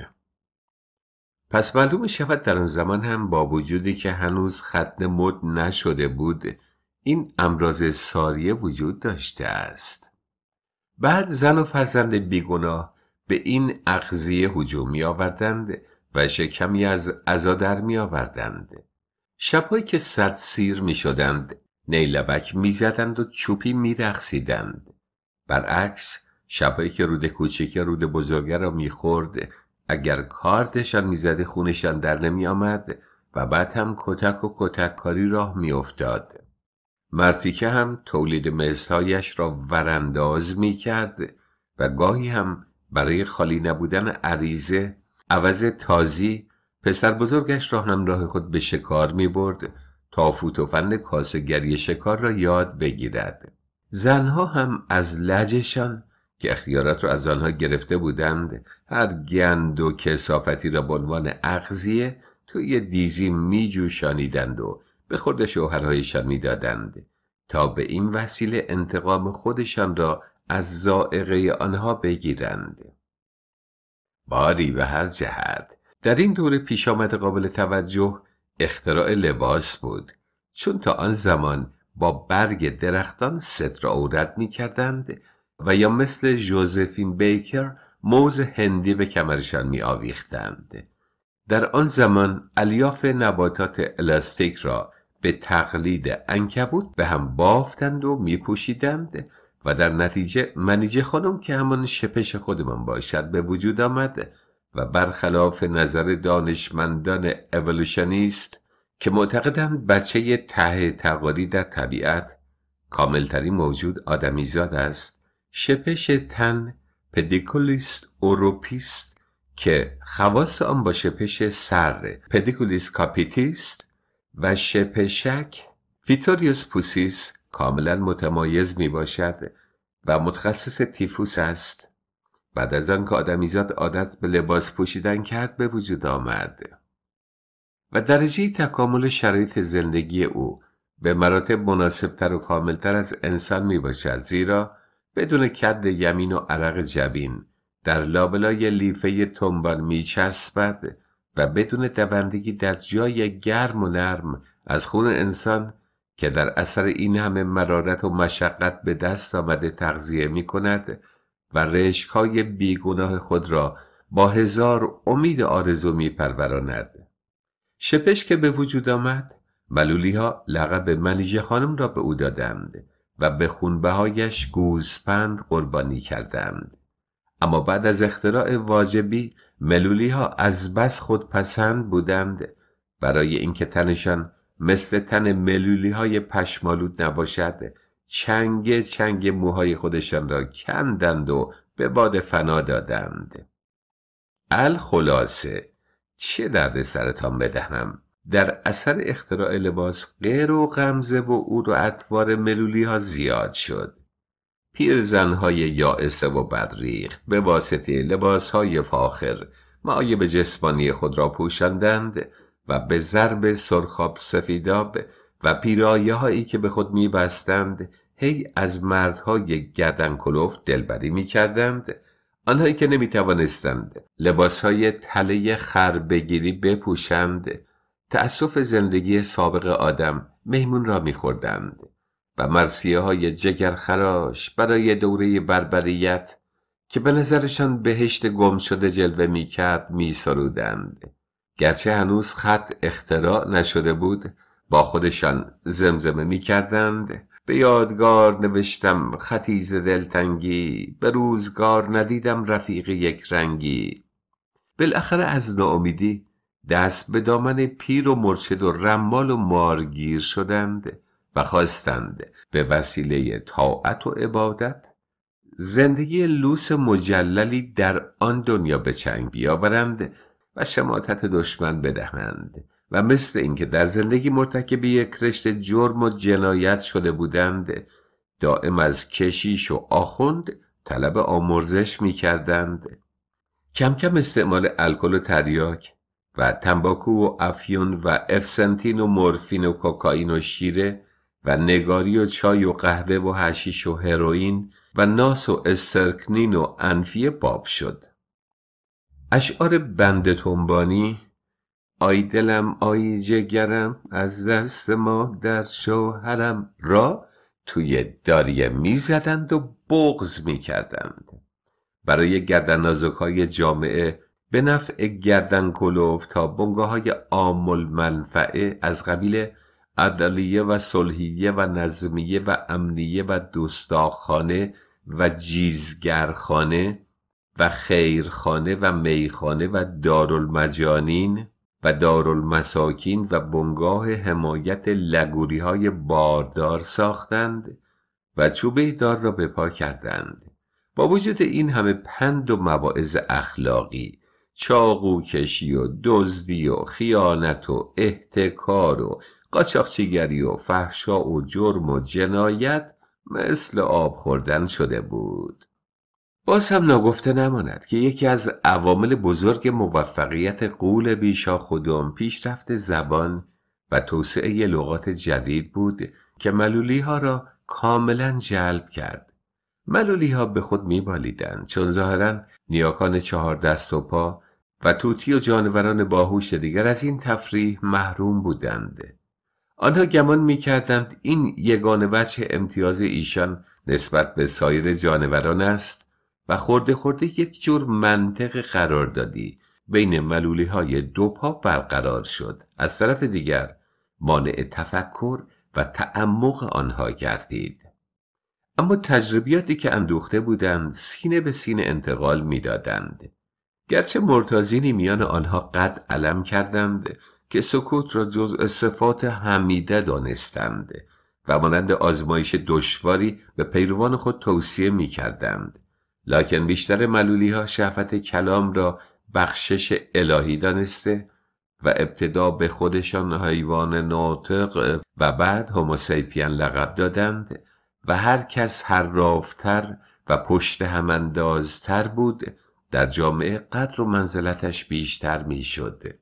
پس معلوم شود در آن زمان هم با وجودی که هنوز خط مد نشده بود این امراض ساریه وجود داشته است بعد زن و فرزند بیگناه به این اغذیه هجوم می آوردند و شکمی از عزا در می آوردند شبهایی که صد سیر می شدند نیلبک می زدند و چوپی می رخصیدند. برعکس شبهایی که رود کوچک رود بزرگه را می خورد اگر کارتشان می زده خونشان در نمی آمد و بعد هم کتک و کتک کاری راه می افتاد. مرتیکه هم تولید مثلهایش را ورانداز می کرد و گاهی هم برای خالی نبودن عریزه عوض تازی پسر بزرگش را همراه خود به شکار می برد تا فوتوفند و کاسگری شکار را یاد بگیرد زنها هم از لجشان که اختیارات را از آنها گرفته بودند هر گند و کسافتی را به عنوان اغذیه توی دیزی می جوشانیدند و به خود شوهرهایشان میدادند تا به این وسیله انتقام خودشان را از زائقه آنها بگیرند باری به هر جهت در این دور پیش آمد قابل توجه اختراع لباس بود چون تا آن زمان با برگ درختان ستر عورت می کردند و یا مثل جوزفین بیکر موز هندی به کمرشان می آویختند. در آن زمان الیاف نباتات الاستیک را به تقلید انکبوت به هم بافتند و میپوشیدند و در نتیجه منیجه خانم که همان شپش خودمان باشد به وجود آمد و برخلاف نظر دانشمندان اولوشنیست که معتقدند بچه ته تقالی در طبیعت کاملترین موجود آدمیزاد است شپش تن پدیکولیست اوروپیست که خواص آن با شپش سر پدیکولیس کاپیتیست و شپشک ویتوریوس پوسیس کاملا متمایز می باشد و متخصص تیفوس است بعد از آن که آدمیزاد عادت به لباس پوشیدن کرد به وجود آمد و درجه تکامل شرایط زندگی او به مراتب مناسبتر و کاملتر از انسان می باشد زیرا بدون کد یمین و عرق جبین در لابلای لیفه تنبان می چسبد و بدون دوندگی در جای گرم و نرم از خون انسان که در اثر این همه مرارت و مشقت به دست آمده تغذیه می کند و رشکهای بیگناه خود را با هزار امید آرزو می پروراند. شپش که به وجود آمد ملولی ها لقب ملیجه خانم را به او دادند و به هایش گوسپند قربانی کردند. اما بعد از اختراع واجبی ملولی ها از بس خودپسند بودند برای اینکه تنشان مثل تن ملولی های پشمالود نباشد چنگ چنگ موهای خودشان را کندند و به باد فنا دادند الخلاصه چه درد سرتان بدهم در اثر اختراع لباس غیر و غمزه و او و اطوار ملولی ها زیاد شد پیرزنهای یائسه و بدریخت به واسطه لباسهای فاخر معایب جسمانی خود را پوشاندند و به ضرب سرخاب سفیداب و پیرایه هایی که به خود میبستند هی از مردهای گردن کلوف دلبری کردند آنهایی که نمی توانستند لباس های تله خر بگیری بپوشند تأسف زندگی سابق آدم مهمون را خوردند و مرسیه های جگرخراش برای دوره بربریت که به نظرشان بهشت گم شده جلوه می کرد می سرودند. گرچه هنوز خط اختراع نشده بود با خودشان زمزمه می کردند به یادگار نوشتم خطیز دلتنگی به روزگار ندیدم رفیق یک رنگی بالاخره از ناامیدی دست به دامن پیر و مرشد و رمال و مارگیر شدند و خواستند به وسیله طاعت و عبادت زندگی لوس مجللی در آن دنیا به چنگ بیاورند و شماتت دشمن بدهند و مثل اینکه در زندگی مرتکب یک رشت جرم و جنایت شده بودند دائم از کشیش و آخوند طلب آمرزش می کردند. کم کم استعمال الکل و تریاک و تنباکو و افیون و افسنتین و مورفین و کوکائین و شیره و نگاری و چای و قهوه و هشیش و هروئین و ناس و استرکنین و انفیه باب شد اشعار بند تنبانی آی دلم آی جگرم از دست ما در شوهرم را توی داریه میزدند و بغز میکردند برای گردن های جامعه به نفع گردن کلوف تا بنگاه های آمل منفعه از قبیل عدلیه و صلحیه و نظمیه و امنیه و دوستاخانه و جیزگرخانه و خیرخانه و میخانه و دارالمجانین و دارالمساکین و بنگاه حمایت لگوری های باردار ساختند و چوبه دار را به پا کردند با وجود این همه پند و مواعظ اخلاقی چاقو کشی و دزدی و خیانت و احتکار و قاچاقچیگری و فحشا و جرم و جنایت مثل آب خوردن شده بود باز هم ناگفته نماند که یکی از عوامل بزرگ موفقیت قول بیشا خودم پیشرفت زبان و توسعه لغات جدید بود که ملولی ها را کاملا جلب کرد. ملولی ها به خود میبالیدند چون ظاهرا نیاکان چهار دست و پا و توتی و جانوران باهوش دیگر از این تفریح محروم بودند. آنها گمان کردند این یگان وجه امتیاز ایشان نسبت به سایر جانوران است و خورده خورده یک جور منطق قرار دادی بین ملولی های دو پا برقرار شد از طرف دیگر مانع تفکر و تعمق آنها کردید اما تجربیاتی که اندوخته بودند سینه به سینه انتقال میدادند گرچه مرتازینی میان آنها قد علم کردند که سکوت را جز صفات حمیده دانستند و مانند آزمایش دشواری به پیروان خود توصیه می کردند. لکن بیشتر ملولی ها شهفت کلام را بخشش الهی دانسته و ابتدا به خودشان حیوان ناطق و بعد هوموسیپین لقب دادند و هر کس هر رافتر و پشت اندازتر بود در جامعه قدر و منزلتش بیشتر می شده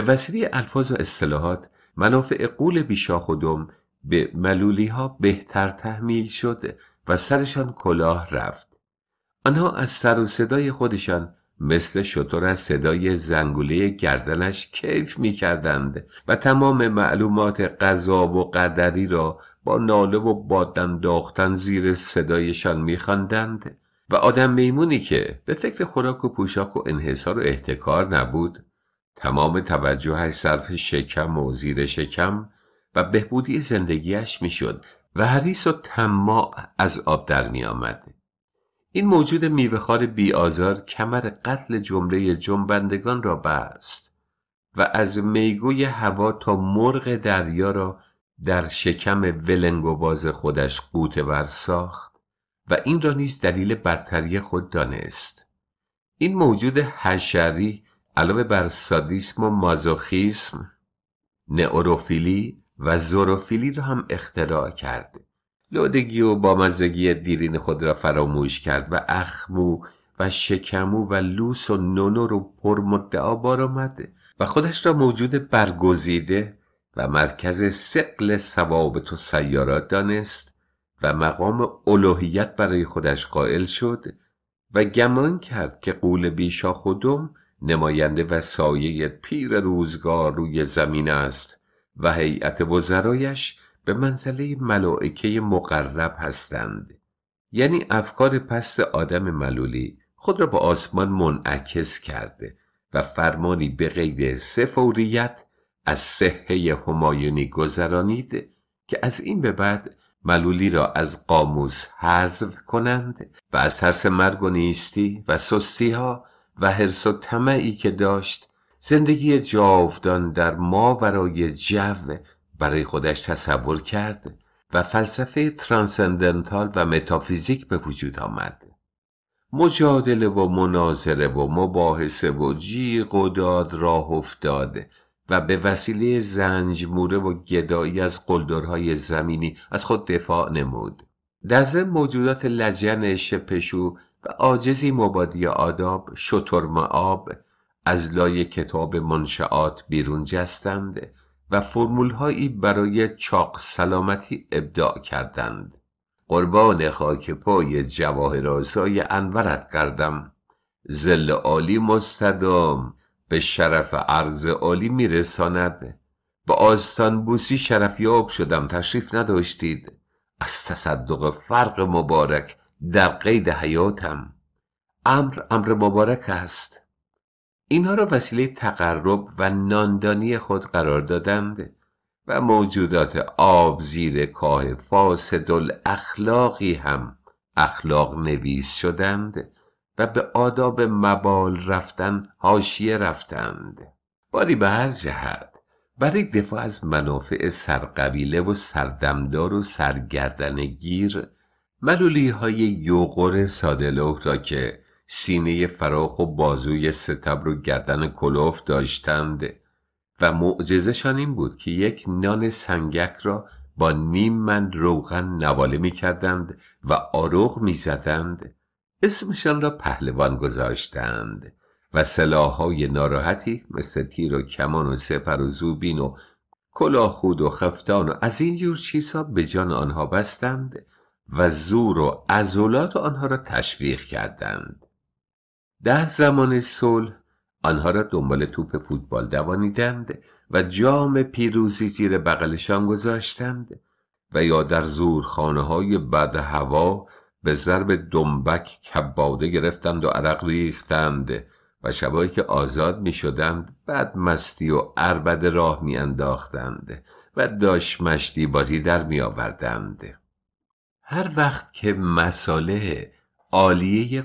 به وسیله الفاظ و اصطلاحات منافع قول بیشاخ و دم به ملولی ها بهتر تحمیل شد و سرشان کلاه رفت آنها از سر و صدای خودشان مثل شطور از صدای زنگوله گردنش کیف می کردند و تمام معلومات قضا و قدری را با ناله و بادن داختن زیر صدایشان می و آدم میمونی که به فکر خوراک و پوشاک و انحصار و احتکار نبود تمام توجهش صرف شکم و زیر شکم و بهبودی زندگیش میشد و حریص و طماع از آب در می آمد. این موجود میوهخوار بیآزار کمر قتل جمله جنبندگان را بست و از میگوی هوا تا مرغ دریا را در شکم ولنگ باز خودش قوت ور ساخت و این را نیز دلیل برتری خود دانست این موجود حشری علاوه بر سادیسم و مازوخیسم نئوروفیلی و زوروفیلی را هم اختراع کرد. لودگی و بامزگی دیرین خود را فراموش کرد و اخمو و شکمو و لوس و نونو رو پر مدعا بار آمده و خودش را موجود برگزیده و مرکز سقل ثوابت و سیارات دانست و مقام الوهیت برای خودش قائل شد و گمان کرد که قول بیشا خودم نماینده و سایه پیر روزگار روی زمین است و هیئت وزرایش به منزله ملائکه مقرب هستند یعنی افکار پست آدم ملولی خود را به آسمان منعکس کرده و فرمانی به قید سفوریت از صحه همایونی گذرانید که از این به بعد ملولی را از قاموس حذف کنند و از ترس مرگ و نیستی و سستی ها و حرص و طمعی که داشت زندگی جاودان در ماورای جو برای خودش تصور کرد و فلسفه ترانسندنتال و متافیزیک به وجود آمد مجادله و مناظره و مباحثه و جیغ و داد راه افتاد و به وسیله زنجموره و گدایی از قلدرهای زمینی از خود دفاع نمود در موجودات لجن شپشو و عاجزی مبادی آداب شطر آب از لای کتاب منشعات بیرون جستند و فرمولهایی برای چاق سلامتی ابداع کردند قربان خاک پای جواهرآسای انورت کردم زل عالی مستدام به شرف عرض عالی میرساند به آستان بوسی شرفیاب شدم تشریف نداشتید از تصدق فرق مبارک در قید حیاتم امر امر مبارک است اینها را وسیله تقرب و ناندانی خود قرار دادند و موجودات آب زیر کاه فاسد اخلاقی هم اخلاق نویس شدند و به آداب مبال رفتن حاشیه رفتند باری به هر جهت برای دفاع از منافع سرقبیله و سردمدار و گیر، ملولی های یوغور سادلوه را که سینه فراخ و بازوی ستبر و گردن کلوف داشتند و معجزشان این بود که یک نان سنگک را با نیم من روغن نواله می کردند و آروغ می زدند اسمشان را پهلوان گذاشتند و سلاحهای ناراحتی مثل تیر و کمان و سپر و زوبین و کلاخود و خفتان و از این جور چیزها به جان آنها بستند و زور و عضلات آنها را تشویق کردند در زمان صلح آنها را دنبال توپ فوتبال دوانیدند و جام پیروزی زیر بغلشان گذاشتند و یا در زور خانه های بد هوا به ضرب دنبک کباده گرفتند و عرق ریختند و شبایی که آزاد می شدند بعد مستی و عربد راه می انداختند و داشمشتی بازی در می آوردند. هر وقت که مساله عالیه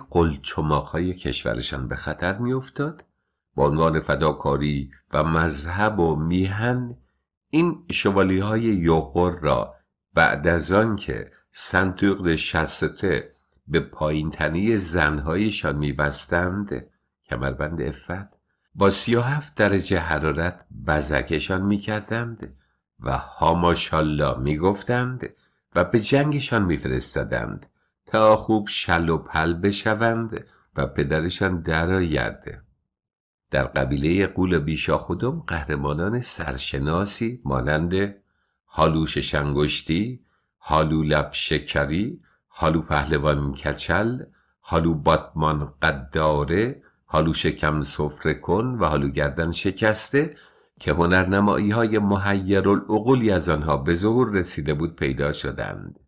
های کشورشان به خطر میافتاد به عنوان فداکاری و مذهب و میهن این شوالی های یوغور را بعد از آن که سنتوق شسته به پایین تنی زنهایشان میبستند کمربند افت با سی و هفت درجه حرارت بزکشان میکردند و هاماشالله میگفتند و به جنگشان میفرستادند تا خوب شل و پل بشوند و پدرشان درآید در قبیله قول بیشاخودم قهرمانان سرشناسی مانند هالوش شنگشتی، حالو لب شکری، هالو پهلوان کچل، حالو باتمان قداره، حالو شکم سفره کن و حالو گردن شکسته که هنرنمایی های محیر از آنها به ظهور رسیده بود پیدا شدند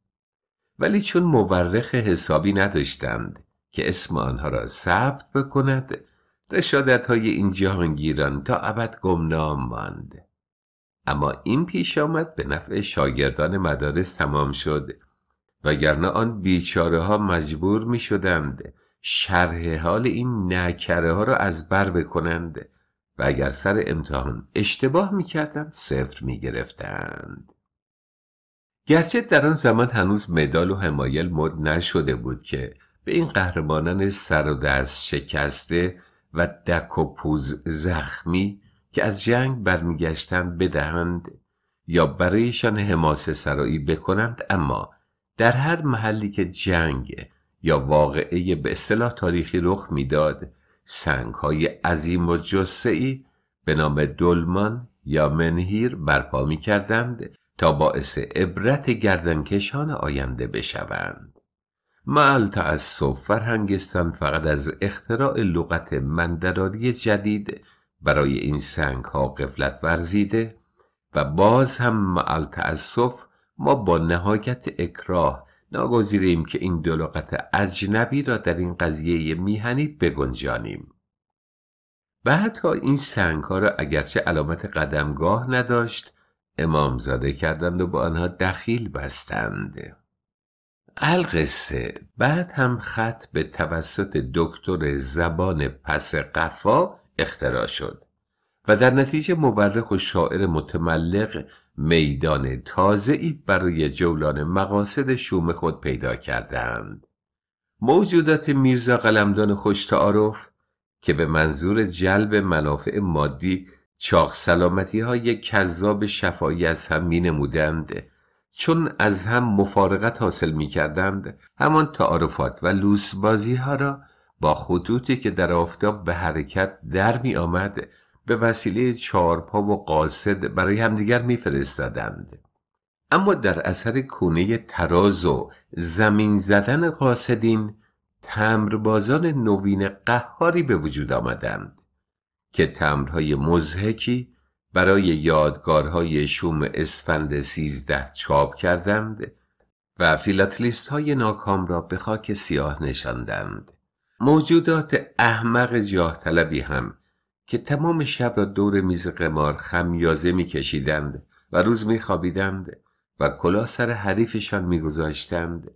ولی چون مورخ حسابی نداشتند که اسم آنها را ثبت بکند رشادت های این جهانگیران تا ابد گمنام ماند اما این پیش آمد به نفع شاگردان مدارس تمام شد وگرنه آن بیچاره ها مجبور می شدند شرح حال این نکره ها را از بر بکنند و اگر سر امتحان اشتباه میکردند صفر میگرفتند گرچه در آن زمان هنوز مدال و حمایل مد نشده بود که به این قهرمانان سر و دست شکسته و دک و پوز زخمی که از جنگ برمیگشتند بدهند یا برایشان حماسه سرایی بکنند اما در هر محلی که جنگ یا واقعه به اصطلاح تاریخی رخ میداد سنگ های عظیم و جسعی به نام دلمان یا منهیر برپا می کردند تا باعث عبرت گردنکشان آینده بشوند معل تأسف فرهنگستان فقط از اختراع لغت مندرادی جدید برای این سنگ ها قفلت ورزیده و باز هم معل تأسف ما با نهایت اکراه ناگزیریم که این دو اجنبی را در این قضیه میهنی بگنجانیم و حتی این سنگ ها را اگرچه علامت قدمگاه نداشت امامزاده کردند و با آنها دخیل بستند القصه بعد هم خط به توسط دکتر زبان پس قفا اختراع شد و در نتیجه مورخ و شاعر متملق میدان تازه‌ای برای جولان مقاصد شوم خود پیدا کردند موجودات میرزا قلمدان خوش که به منظور جلب منافع مادی چاق سلامتی های کذاب شفایی از هم می نمودند چون از هم مفارقت حاصل می کردند همان تعارفات و لوسبازی ها را با خطوطی که در آفتاب به حرکت در می به وسیله چارپا و قاصد برای همدیگر میفرستادند اما در اثر کونه تراز و زمین زدن قاصدین تمربازان نوین قهاری به وجود آمدند که تمرهای مزهکی برای یادگارهای شوم اسفند سیزده چاپ کردند و فیلاتلیست های ناکام را به خاک سیاه نشاندند موجودات احمق جاه هم که تمام شب را دور میز قمار خمیازه میکشیدند و روز میخوابیدند و کلا سر حریفشان میگذاشتند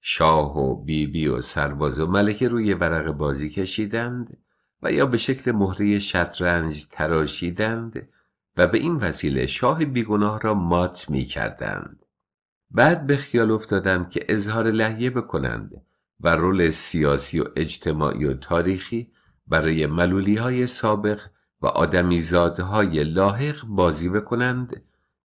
شاه و بیبی بی و سرباز و ملکه روی ورق بازی کشیدند و یا به شکل مهره شطرنج تراشیدند و به این وسیله شاه بیگناه را مات می کردند. بعد به خیال افتادم که اظهار لحیه بکنند و رول سیاسی و اجتماعی و تاریخی برای ملولی های سابق و آدمیزادهای لاحق بازی بکنند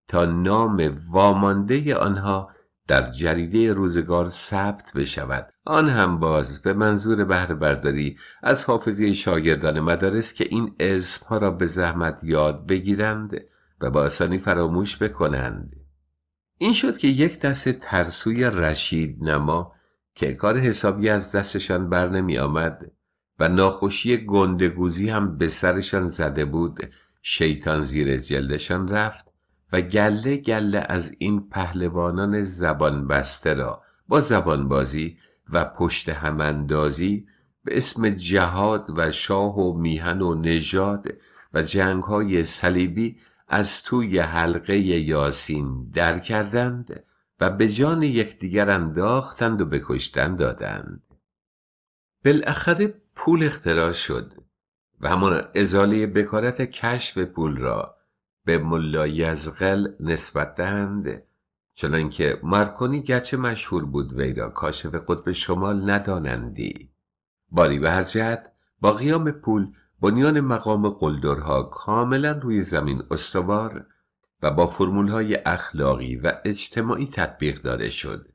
تا نام وامانده آنها در جریده روزگار ثبت بشود آن هم باز به منظور بهره برداری از حافظه شاگردان مدارس که این اسم ها را به زحمت یاد بگیرند و با آسانی فراموش بکنند این شد که یک دست ترسوی رشید نما که کار حسابی از دستشان بر نمی آمد و ناخوشی گندگوزی هم به سرشان زده بود شیطان زیر جلدشان رفت و گله گله از این پهلوانان زبان بسته را با زبان بازی و پشت هماندازی به اسم جهاد و شاه و میهن و نژاد و جنگ های صلیبی از توی حلقه یاسین در کردند و به جان یکدیگر انداختند و به کشتن دادند بالاخره پول اختراع شد و همان ازاله بکارت کشف پول را به ملا یزغل نسبت دهند چنانکه مارکونی گچه مشهور بود وی را کاشف قطب شمال ندانندی باری به هر جهت با قیام پول بنیان مقام قلدرها کاملا روی زمین استوار و با فرمولهای اخلاقی و اجتماعی تطبیق داده شد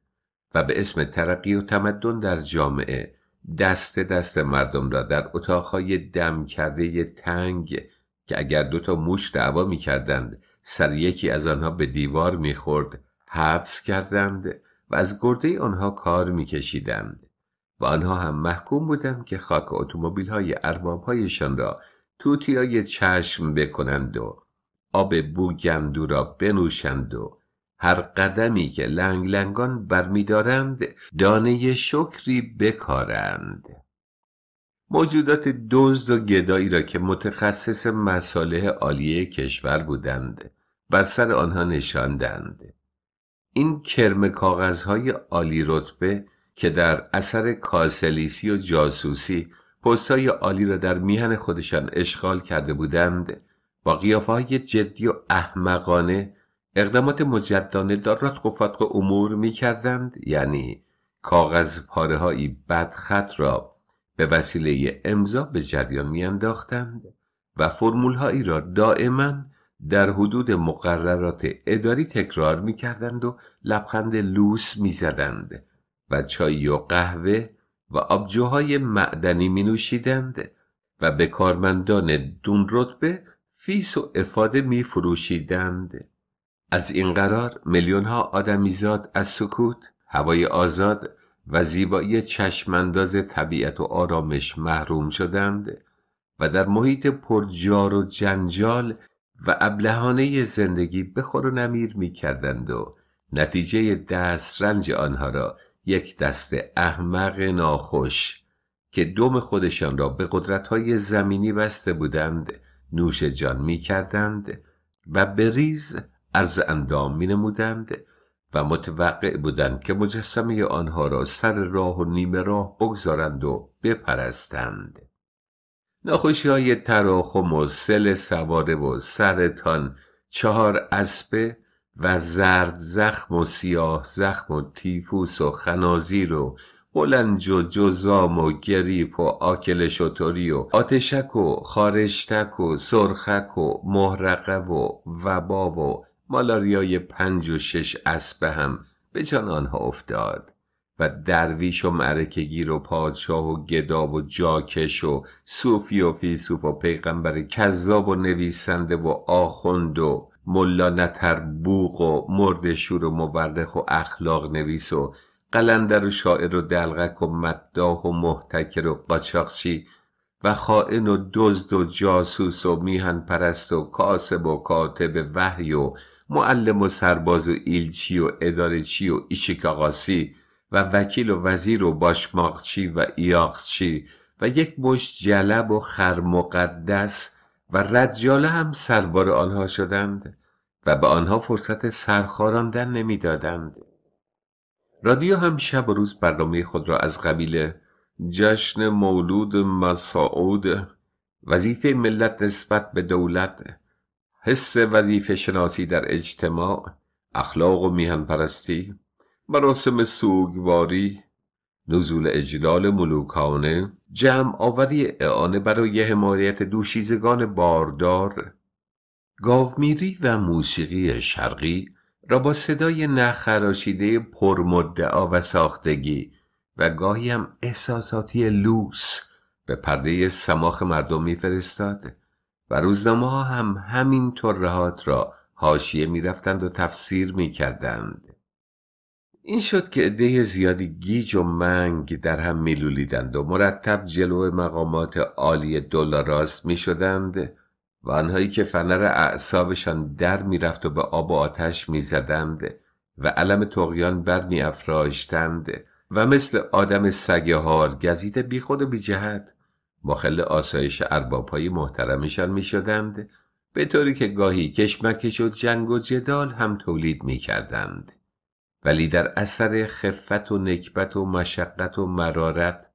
و به اسم ترقی و تمدن در جامعه دست دست مردم را در اتاقهای دم کرده تنگ که اگر دو تا موش دعوا می کردند سر یکی از آنها به دیوار می خورد حبس کردند و از گرده آنها کار می کشیدند و آنها هم محکوم بودند که خاک اتومبیل های ارباب هایشان را توتی های چشم بکنند و آب بوگندو را بنوشند و هر قدمی که لنگ لنگان برمیدارند دانه شکری بکارند موجودات دزد و گدایی را که متخصص مصالح عالیه کشور بودند بر سر آنها نشاندند این کرم کاغذهای عالی رتبه که در اثر کاسلیسی و جاسوسی پستهای عالی را در میهن خودشان اشغال کرده بودند با قیافه های جدی و احمقانه اقدامات مجدانه دار را فتق امور می کردند یعنی کاغذ پاره های خط را به وسیله امضا به جریان می انداختند و فرمول هایی را دائما در حدود مقررات اداری تکرار می کردند و لبخند لوس می زدند و چای و قهوه و آبجوهای معدنی می نوشیدند و به کارمندان دون رتبه فیس و افاده می فروشیدند. از این قرار میلیون ها آدمیزاد از سکوت هوای آزاد و زیبایی چشمانداز طبیعت و آرامش محروم شدند و در محیط پرجار و جنجال و ابلهانه زندگی بخور و نمیر می کردند و نتیجه دسترنج آنها را یک دست احمق ناخوش که دوم خودشان را به های زمینی بسته بودند نوش جان می کردند و به ریز عرض اندام می نمودند و متوقع بودند که مجسمه آنها را سر راه و نیمه راه بگذارند و بپرستند نخوشی های تراخم و سل سواره و سرتان چهار اسبه و زرد زخم و سیاه زخم و تیفوس و خنازیر و بلنج و جزام و گریپ و آکل شطوری و آتشک و خارشتک و سرخک و مهرقه و وباب و مالاریای پنج و شش اسبه هم به جان آنها افتاد و درویش و گیر و پادشاه و گداب و جاکش و صوفی و فیلسوف و پیغمبر کذاب و نویسنده و آخند و ملا بوق و شور و مورخ و اخلاق نویس و قلندر و شاعر و دلغک و مداح و محتکر و قاچاقچی و خائن و دزد و جاسوس و میهن پرست و کاسب و کاتب وحی و معلم و سرباز و ایلچی و ادارچی و ایچیکاقاسی و وکیل و وزیر و باشماقچی و ایاخچی و یک مش جلب و خرمقدس و ردجاله هم سربار آنها شدند و به آنها فرصت سرخاراندن نمیدادند. رادیو هم شب و روز برنامه خود را از قبیل جشن مولود مساعود وظیفه ملت نسبت به دولت حس وظیفه شناسی در اجتماع اخلاق و میهن پرستی مراسم سوگواری نزول اجلال ملوکانه جمع آوری اعانه برای حمایت دوشیزگان باردار گاومیری و موسیقی شرقی را با صدای نخراشیده پرمدعا و ساختگی و گاهی هم احساساتی لوس به پرده سماخ مردم میفرستاد و روزنامه ها هم همین ترهات را حاشیه می رفتند و تفسیر می کردند. این شد که عده زیادی گیج و منگ در هم میلولیدند و مرتب جلو مقامات عالی راست می شدند و آنهایی که فنر اعصابشان در میرفت و به آب و آتش میزدند و علم تقیان بر می افراشتند و مثل آدم سگهار گزیده بی خود و بی جهت مخل آسایش اربابهای محترمشان می شدند به طوری که گاهی کشمکش و جنگ و جدال هم تولید می ولی در اثر خفت و نکبت و مشقت و مرارت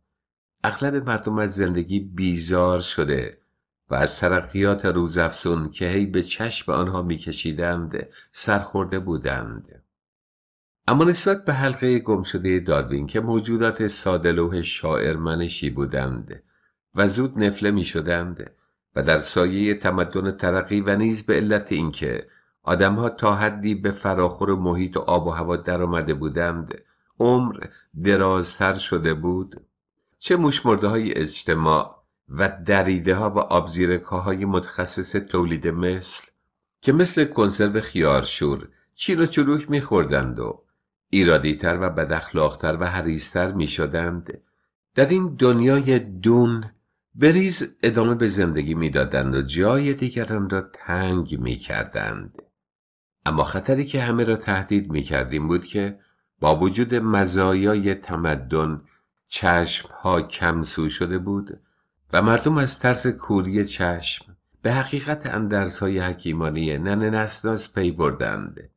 اغلب مردم از زندگی بیزار شده و از ترقیات روزافزون که هی به چشم آنها میکشیدند سرخورده بودند اما نسبت به حلقه گمشده داروین که موجودات سادلوه شاعرمنشی بودند و زود نفله می شدند و در سایه تمدن ترقی و نیز به علت اینکه آدمها تا حدی به فراخور محیط و آب و هوا درآمده بودند عمر درازتر شده بود چه مشمرده های اجتماع و دریده ها و آبزیرکه های متخصص تولید مثل که مثل کنسرو خیارشور چین و چروک خوردند و ایرادیتر و بداخلاقتر و حریستر میشدند در این دنیای دون بریز ادامه به زندگی میدادند و جای دیگران را تنگ میکردند اما خطری که همه را تهدید کردیم بود که با وجود مزایای تمدن چشم ها کم سو شده بود و مردم از ترس کوری چشم به حقیقت های حکیمانی نن نسناس پی بردند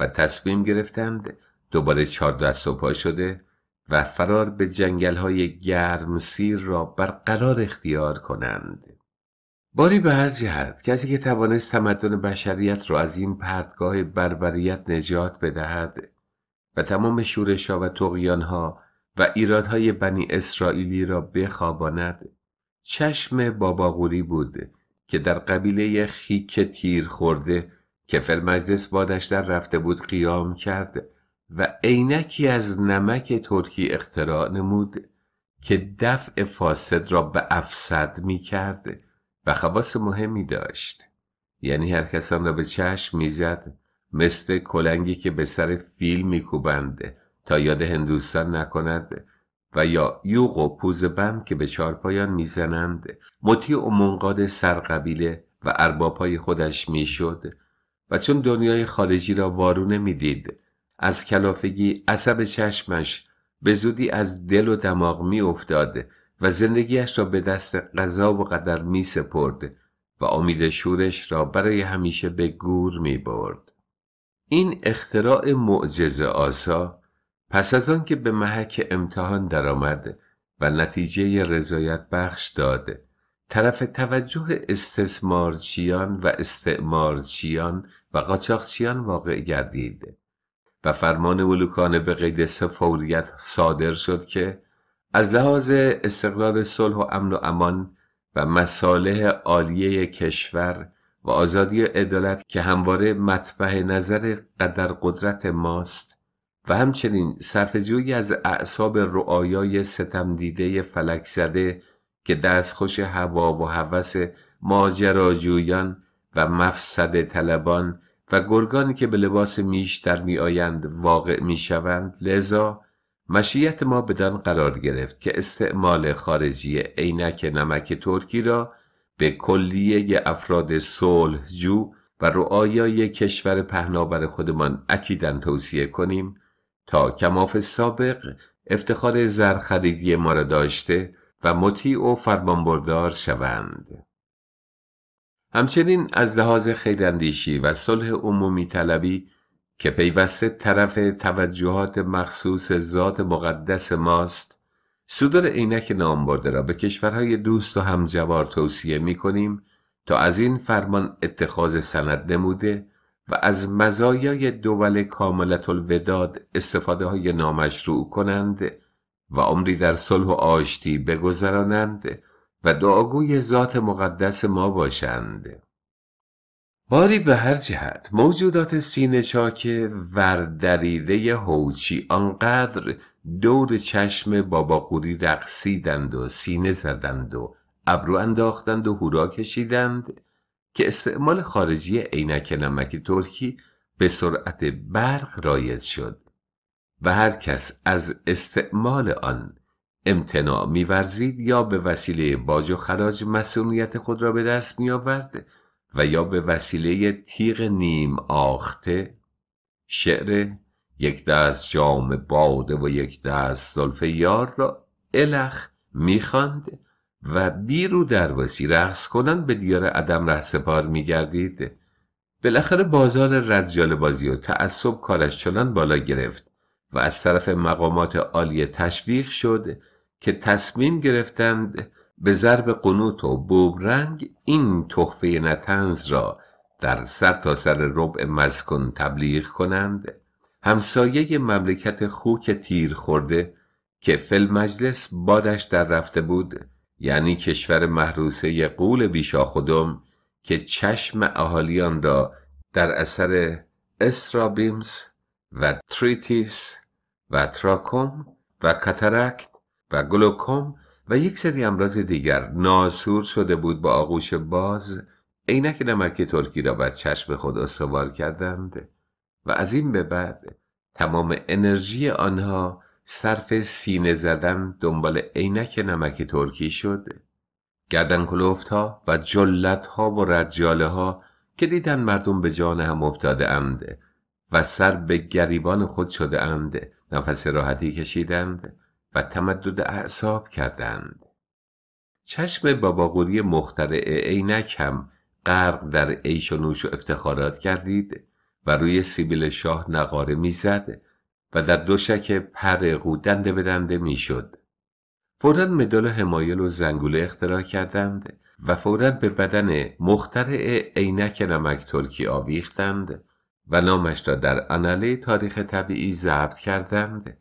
و تصمیم گرفتند دوباره چهار دست و پا شده و فرار به جنگل های گرمسیر را برقرار اختیار کنند باری به هر جهت کسی که توانست تمدن بشریت را از این پردگاه بربریت نجات بدهد و تمام شورشها و ها و ایرادهای بنی اسرائیلی را بخواباند چشم باباغوری بود که در قبیله خیک تیر خورده که فلمجلس بادش در رفته بود قیام کرد و عینکی از نمک ترکی اختراع نمود که دفع فاسد را به افسد می کرد و خواص مهمی داشت یعنی هر کس را به چشم زد مثل کلنگی که به سر فیل کوبند تا یاد هندوستان نکند و یا یوق و بم که به چارپایان میزنند مطیع و منقاد سرقبیله و اربابهای خودش میشد و چون دنیای خارجی را وارونه میدید از کلافگی عصب چشمش به زودی از دل و دماغ می و زندگیش را به دست قضا و قدر می سپرد و امید شورش را برای همیشه به گور می برد. این اختراع معجزه آسا پس از آن که به محک امتحان درآمد و نتیجه رضایت بخش داده طرف توجه استثمارچیان و استعمارچیان و قاچاقچیان واقع گردید و فرمان ولوکانه به قید فوریت صادر شد که از لحاظ استقلال صلح و امن و امان و مصالح عالیه کشور و آزادی و عدالت که همواره مطبع نظر قدر قدرت ماست و همچنین جویی از اعصاب رعایای ستم دیده فلک زده که دستخوش هوا و هوس ماجراجویان و مفسد طلبان و گرگانی که به لباس میش در میآیند، واقع می شوند لذا مشیت ما بدان قرار گرفت که استعمال خارجی عینک نمک ترکی را به کلیه افراد صلح جو و رؤایای کشور پهناور خودمان اکیدن توصیه کنیم تا کماف سابق افتخار زرخریدی ما را داشته و مطیع و فرمانبردار شوند همچنین از لحاظ خیراندیشی و صلح عمومی طلبی که پیوسته طرف توجهات مخصوص ذات مقدس ماست صدور عینک نامبرده را به کشورهای دوست و همجوار توصیه می کنیم تا از این فرمان اتخاذ سند نموده و از مزایای دول کاملت الوداد استفاده های نامشروع کنند و عمری در صلح و آشتی بگذرانند و دعاگوی ذات مقدس ما باشند باری به هر جهت موجودات سینه چاک وردریده هوچی آنقدر دور چشم بابا قوری رقصیدند و سینه زدند و ابرو انداختند و هورا کشیدند که استعمال خارجی عینک نمک ترکی به سرعت برق رایج شد و هر کس از استعمال آن امتناع میورزید یا به وسیله باج و خراج مسئولیت خود را به دست آورد و یا به وسیله تیغ نیم آخته شعر یک دست جام باده و یک دست زلف یار را الخ میخواند و بیرو وسی رقص کنند به دیار عدم رهسپار میگردید بالاخره بازار رجال بازی و تعصب کارش چنان بالا گرفت و از طرف مقامات عالی تشویق شد که تصمیم گرفتند به ضرب قنوت و رنگ این تحفه نتنز را در سر تا سر ربع مسکن تبلیغ کنند همسایه مملکت خوک تیر خورده که فل مجلس بادش در رفته بود یعنی کشور محروسه قول خودم که چشم اهالیان را در اثر استرابیمز و تریتیس و تراکوم و کترکت و گلوکوم و یک سری امراض دیگر ناسور شده بود با آغوش باز عینک نمک ترکی را بر چشم خود استوار کردند و از این به بعد تمام انرژی آنها صرف سینه زدن دنبال عینک نمک ترکی شد گردن کلوفت ها و جلت ها و رجاله ها که دیدن مردم به جان هم افتاده اند و سر به گریبان خود شده اند نفس راحتی کشیدند تمدد اعصاب کردند چشم باباقوری مخترع عینک هم غرق در عیش و نوش و افتخارات کردید و روی سیبیل شاه نقاره میزد و در دوشک پر قودنده بدنده میشد فورا مدال و حمایل و زنگوله اختراع کردند و فورا به بدن مخترع عینک نمک ترکی آویختند و نامش را در اناله تاریخ طبیعی ضبط کردند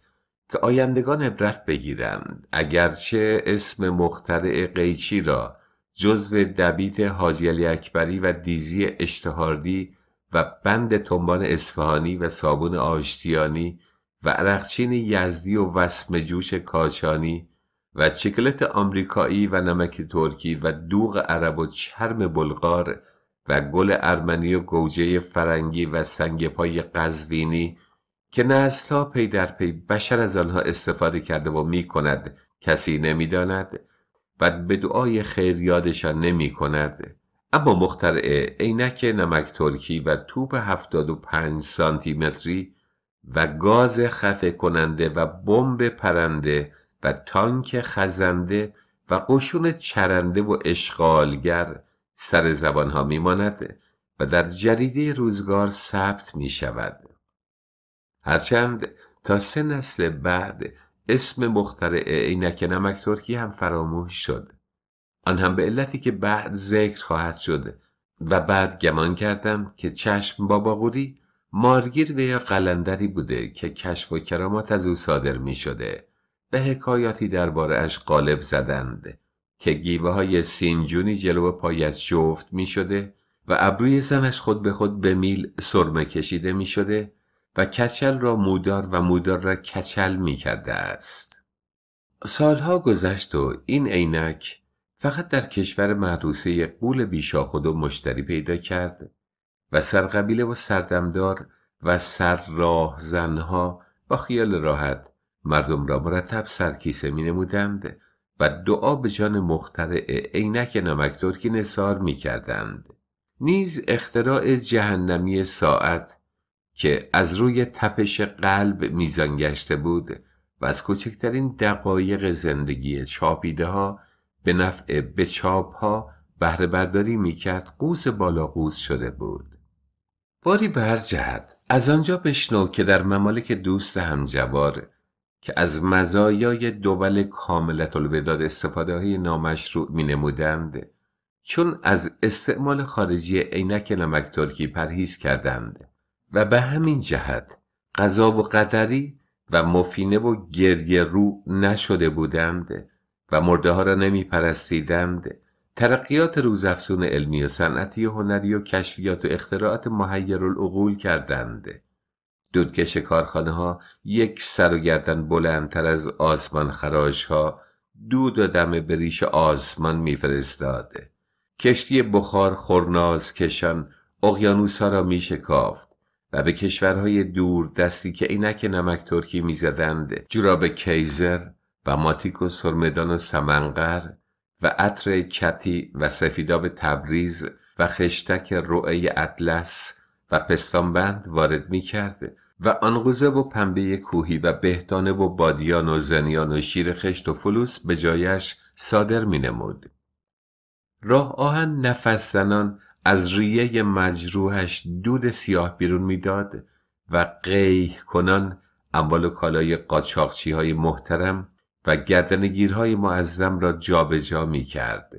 که آیندگان عبرت بگیرند اگرچه اسم مخترع قیچی را جزو دبیت حاجی علی اکبری و دیزی اشتهاردی و بند تنبان اصفهانی و صابون آشتیانی و عرقچین یزدی و وسم جوش کاچانی و چکلت آمریکایی و نمک ترکی و دوغ عرب و چرم بلغار و گل ارمنی و گوجه فرنگی و سنگ پای قزوینی که تا پی در پی بشر از آنها استفاده کرده و می کند کسی داند و به دعای خیر یادشان نمی کند اما مخترع عینک نمک ترکی و توپ 75 سانتی متری و گاز خفه کننده و بمب پرنده و تانک خزنده و قشون چرنده و اشغالگر سر زبانها میماند و در جریده روزگار ثبت می شود هرچند تا سه نسل بعد اسم مخترع عینک نمک ترکی هم فراموش شد آن هم به علتی که بعد ذکر خواهد شد و بعد گمان کردم که چشم باباغوری مارگیر و یا قلندری بوده که کشف و کرامات از او صادر می شده و حکایاتی درباره اش غالب زدند که گیوه های سینجونی جلو از جفت می شده و ابروی زنش خود به خود به میل سرمه کشیده می شده و کچل را مودار و مودار را کچل می کرده است. سالها گذشت و این عینک فقط در کشور محروسه قول بیشاخود و مشتری پیدا کرد و سرقبیله و سردمدار و سر راه زنها با خیال راحت مردم را مرتب سرکیسه می نمودند و دعا به جان مخترع عینک نمک که نصار می کردند. نیز اختراع جهنمی ساعت که از روی تپش قلب میزان گشته بود و از کوچکترین دقایق زندگی چاپیده ها به نفع به چاپ ها بهره برداری می کرد قوس بالا قوس شده بود باری بر از آنجا بشنو که در ممالک دوست همجوار که از مزایای دول کاملت الوداد استفاده های نامشروع می نمودند چون از استعمال خارجی عینک نمک ترکی پرهیز کردند و به همین جهت قضا و قدری و مفینه و گریه رو نشده بودند و مرده ها را نمی پرستیدند ترقیات روزافزون علمی و صنعتی و هنری و کشفیات و اختراعات مهیرالعقول کردند دودکش کارخانه ها یک سر و گردن بلندتر از آسمان خراش ها دود و دم بریش آسمان میفرستاد کشتی بخار خورناز کشان اقیانوس ها را می و به کشورهای دور دستی که اینک نمک ترکی میزدند جوراب کیزر و ماتیک و سرمدان و سمنقر و عطر کتی و سفیداب تبریز و خشتک رؤی اطلس و پستانبند وارد می و انقوزه و پنبه کوهی و بهتانه و بادیان و زنیان و شیر خشت و فلوس به جایش صادر می نمود. راه آهن نفس زنان از ریه مجروحش دود سیاه بیرون میداد و قیه کنان اموال و کالای قاچاقچی های محترم و گردنگیرهای معظم را جابجا جا می کرد.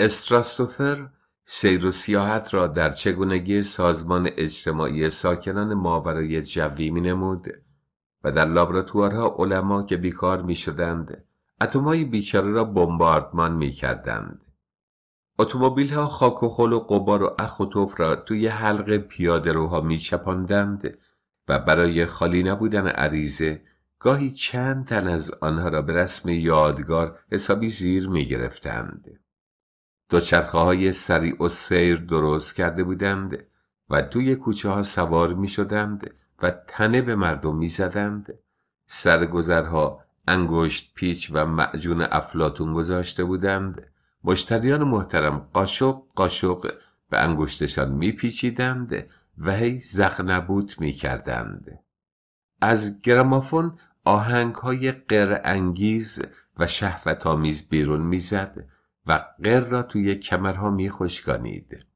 استراستوفر سیر و سیاحت را در چگونگی سازمان اجتماعی ساکنان ماورای جوی می نمود و در لابراتوارها علما که بیکار می شدند اتمای بیچاره را بمباردمان می کردند. اتومبیل ها خاک و خل و قبار و اخ و توف را توی حلق پیاده روها می و برای خالی نبودن عریضه گاهی چند تن از آنها را به رسم یادگار حسابی زیر می گرفتند. دوچرخه های سریع و سیر درست کرده بودند و توی کوچه ها سوار می شدند و تنه به مردم می زدند. سرگذرها انگشت پیچ و معجون افلاتون گذاشته بودند مشتریان محترم قاشق قاشق به انگشتشان میپیچیدند و هی زخنبوت میکردند از گرامافون آهنگ های قر انگیز و شهوت آمیز بیرون میزد و قر را توی کمرها میخشکانید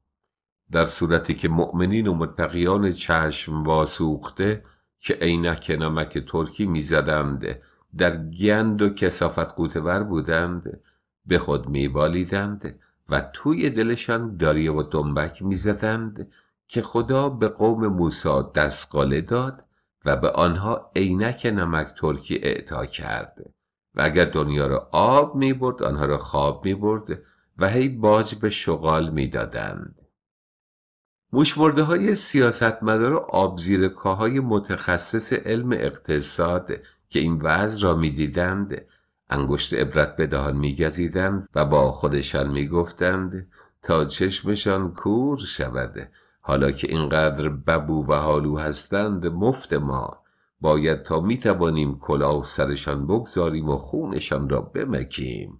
در صورتی که مؤمنین و متقیان چشم واسوخته که عینک نمک ترکی میزدند در گند و کسافت قوتور بودند به خود میبالیدند و توی دلشان داریه و دنبک میزدند که خدا به قوم موسی دستقاله داد و به آنها عینک نمک ترکی اعطا کرد و اگر دنیا را آب میبرد آنها را خواب میبرد و هی باج به شغال میدادند مشورده های سیاستمدار و آبزیر متخصص علم اقتصاد که این وضع را میدیدند انگشت عبرت به دهان میگزیدند و با خودشان میگفتند تا چشمشان کور شود حالا که اینقدر ببو و حالو هستند مفت ما باید تا میتوانیم کلاه سرشان بگذاریم و خونشان را بمکیم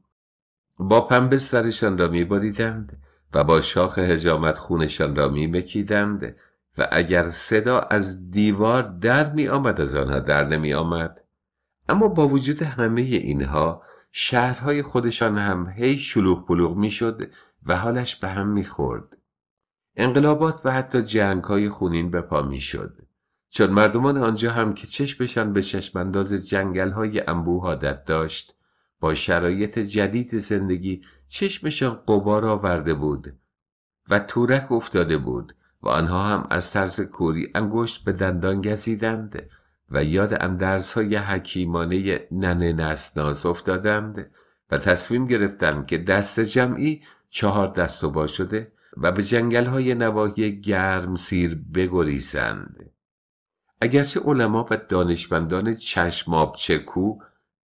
با پنبه سرشان را میبریدند و با شاخ هجامت خونشان را میمکیدند و اگر صدا از دیوار در میآمد از آنها در نمیآمد. اما با وجود همه اینها شهرهای خودشان هم هی شلوغ بلوغ میشد و حالش به هم میخورد انقلابات و حتی جنگهای خونین به پا میشد چون مردمان آنجا هم که چشمشان به چشمانداز های انبوه عادت داشت با شرایط جدید زندگی چشمشان قبار آورده بود و تورک افتاده بود و آنها هم از طرز کوری انگشت به دندان گزیدند و یادم درس های حکیمانه ننه نسناس افتادم و تصمیم گرفتم که دست جمعی چهار دست و شده و به جنگل های نواحی گرم سیر بگریزند اگرچه علما و دانشمندان چشماب چکو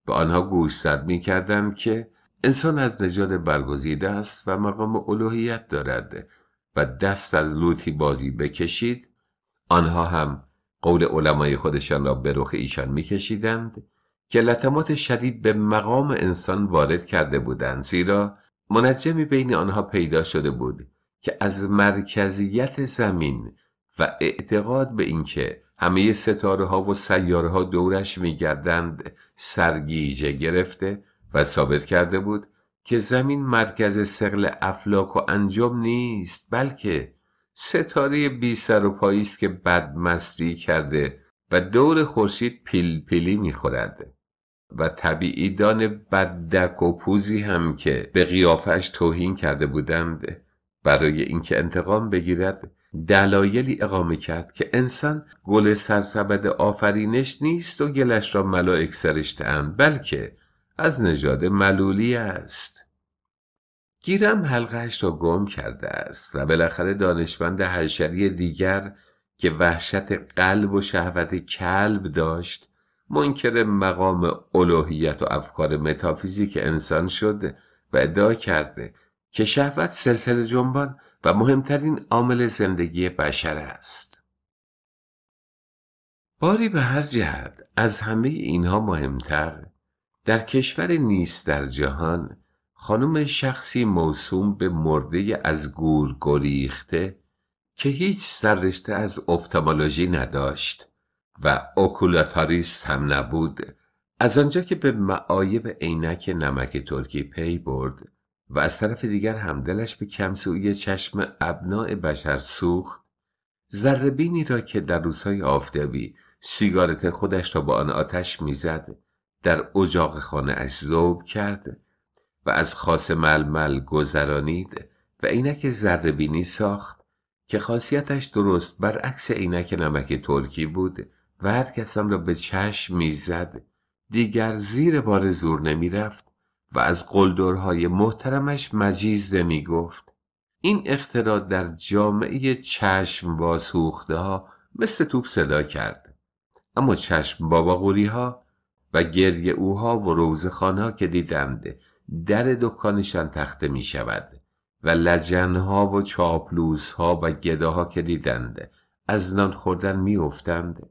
به آنها گوش می کردم که انسان از نژاد برگزیده است و مقام الوهیت دارد و دست از لوتی بازی بکشید آنها هم قول علمای خودشان را به رخ ایشان میکشیدند که لطمات شدید به مقام انسان وارد کرده بودند زیرا منجمی بین آنها پیدا شده بود که از مرکزیت زمین و اعتقاد به اینکه همه ستاره ها و سیاره ها دورش میگردند سرگیجه گرفته و ثابت کرده بود که زمین مرکز سقل افلاک و انجام نیست بلکه ستاره بی سر و پایی است که مصری کرده و دور خورشید پیل پیلی میخورد و طبیعیدان بددک و پوزی هم که به قیافش توهین کرده بودند برای اینکه انتقام بگیرد دلایلی اقامه کرد که انسان گل سرسبد آفرینش نیست و گلش را ملائک سرشتهاند بلکه از نژاد ملولی است گیرم حلقهش را گم کرده است و بالاخره دانشمند حشری دیگر که وحشت قلب و شهوت کلب داشت منکر مقام الوهیت و افکار متافیزیک انسان شد و ادعا کرده که شهوت سلسله جنبان و مهمترین عامل زندگی بشر است باری به هر جهت از همه اینها مهمتر در کشور نیست در جهان خانم شخصی موسوم به مرده از گور گریخته که هیچ سررشته از افتامالوژی نداشت و اوکولاتاریست هم نبود از آنجا که به معایب عینک نمک ترکی پی برد و از طرف دیگر دلش به کمسوی چشم ابناع بشر سوخت بینی را که در روزهای آفتابی سیگارت خودش را با آن آتش میزد در اجاق خانه اش زوب کرد از خاص ململ گذرانید و عینک بینی ساخت که خاصیتش درست برعکس عینک نمک ترکی بود و هر کسم را به چشم میزد دیگر زیر بار زور نمیرفت و از قلدرهای محترمش مجیز نمی گفت این اختراع در جامعه چشم با ها مثل توپ صدا کرد اما چشم باباغوری ها و گریه اوها و روزخانه ها که دیدند در دکانشان تخته می شود و لجنها و چاپلوسها و گداها که دیدند از نان خوردن می افتند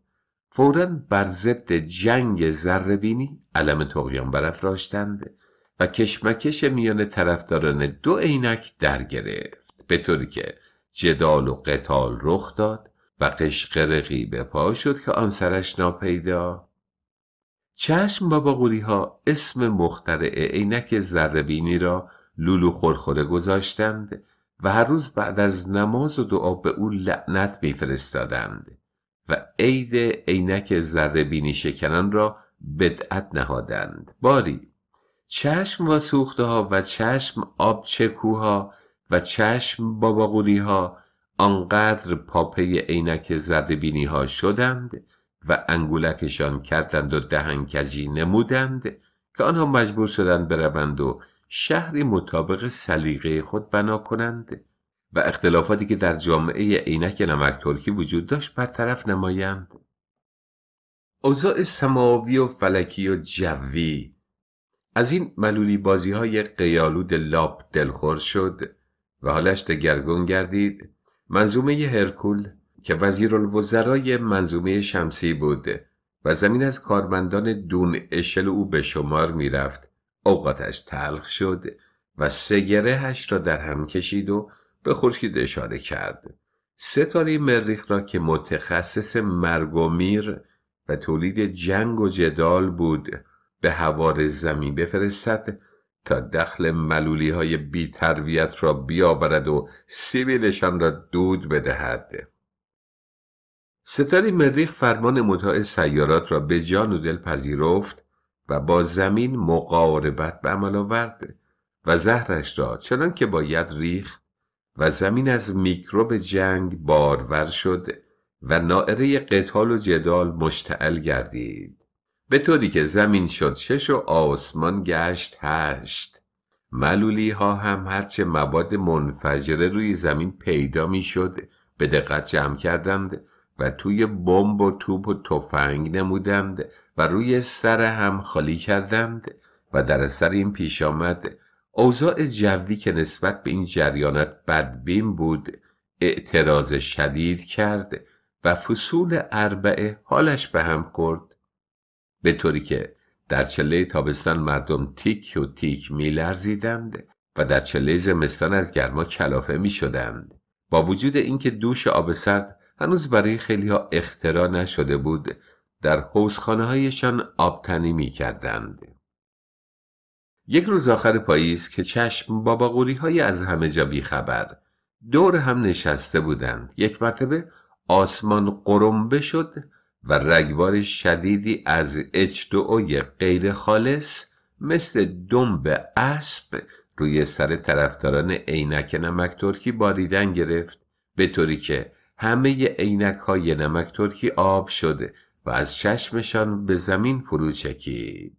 فورا بر ضد جنگ زربینی علم تقیان برافراشتند و کشمکش میان طرفداران دو عینک در گرفت به طوری که جدال و قتال رخ داد و قشقرقی به پا شد که آن سرش ناپیدا چشم بابا ها اسم مخترع عینک زربینی را لولو خورخوره گذاشتند و هر روز بعد از نماز و دعا به او لعنت میفرستادند و عید عینک بینی شکنان را بدعت نهادند باری چشم و ها و چشم آب چکوها و چشم باباقولی ها آنقدر پاپه عینک زربینی ها شدند و انگولکشان کردند و دهنکجی نمودند که آنها مجبور شدند بروند و شهری مطابق سلیقه خود بنا کنند و اختلافاتی که در جامعه عینک نمک ترکی وجود داشت برطرف نمایند اوضاع سماوی و فلکی و جوی از این ملولی بازی های قیالود لاب دلخور شد و حالش دگرگون گردید منظومه هرکول که وزیر الوزرای منظومه شمسی بود و زمین از کارمندان دون اشل او به شمار رفت، اوقاتش تلخ شد و سگرهش را در هم کشید و به خورشید اشاره کرد ستاره مریخ را که متخصص مرگ و میر و تولید جنگ و جدال بود به هوار زمین بفرستد تا دخل ملولی های بی را بیاورد و سیبیلشان را دود بدهد ستاره مریخ فرمان مطاع سیارات را به جان و دل پذیرفت و با زمین مقاربت به عمل آورد و زهرش را چنان که باید ریخت و زمین از میکروب جنگ بارور شد و نائره قتال و جدال مشتعل گردید به طوری که زمین شد شش و آسمان گشت هشت ملولی ها هم هرچه مواد منفجره روی زمین پیدا میشد به دقت جمع کردند و توی بمب و توپ و تفنگ نمودند و روی سر هم خالی کردند و در اثر این پیش آمد اوضاع جوی که نسبت به این جریانت بدبین بود اعتراض شدید کرد و فصول اربعه حالش به هم خورد به طوری که در چله تابستان مردم تیک و تیک می و در چله زمستان از گرما کلافه می شدند با وجود اینکه دوش آب سرد هنوز برای خیلیها اختراع نشده بود در حوزخانه هایشان آبتنی می کردند. یک روز آخر پاییز که چشم بابا های از همه جا خبر دور هم نشسته بودند یک مرتبه آسمان قرمبه شد و رگبار شدیدی از h غیر خالص مثل دنب اسب روی سر طرفداران عینک نمک ترکی باریدن گرفت به طوری که همه عینک های نمک ترکی آب شده و از چشمشان به زمین فرو چکید.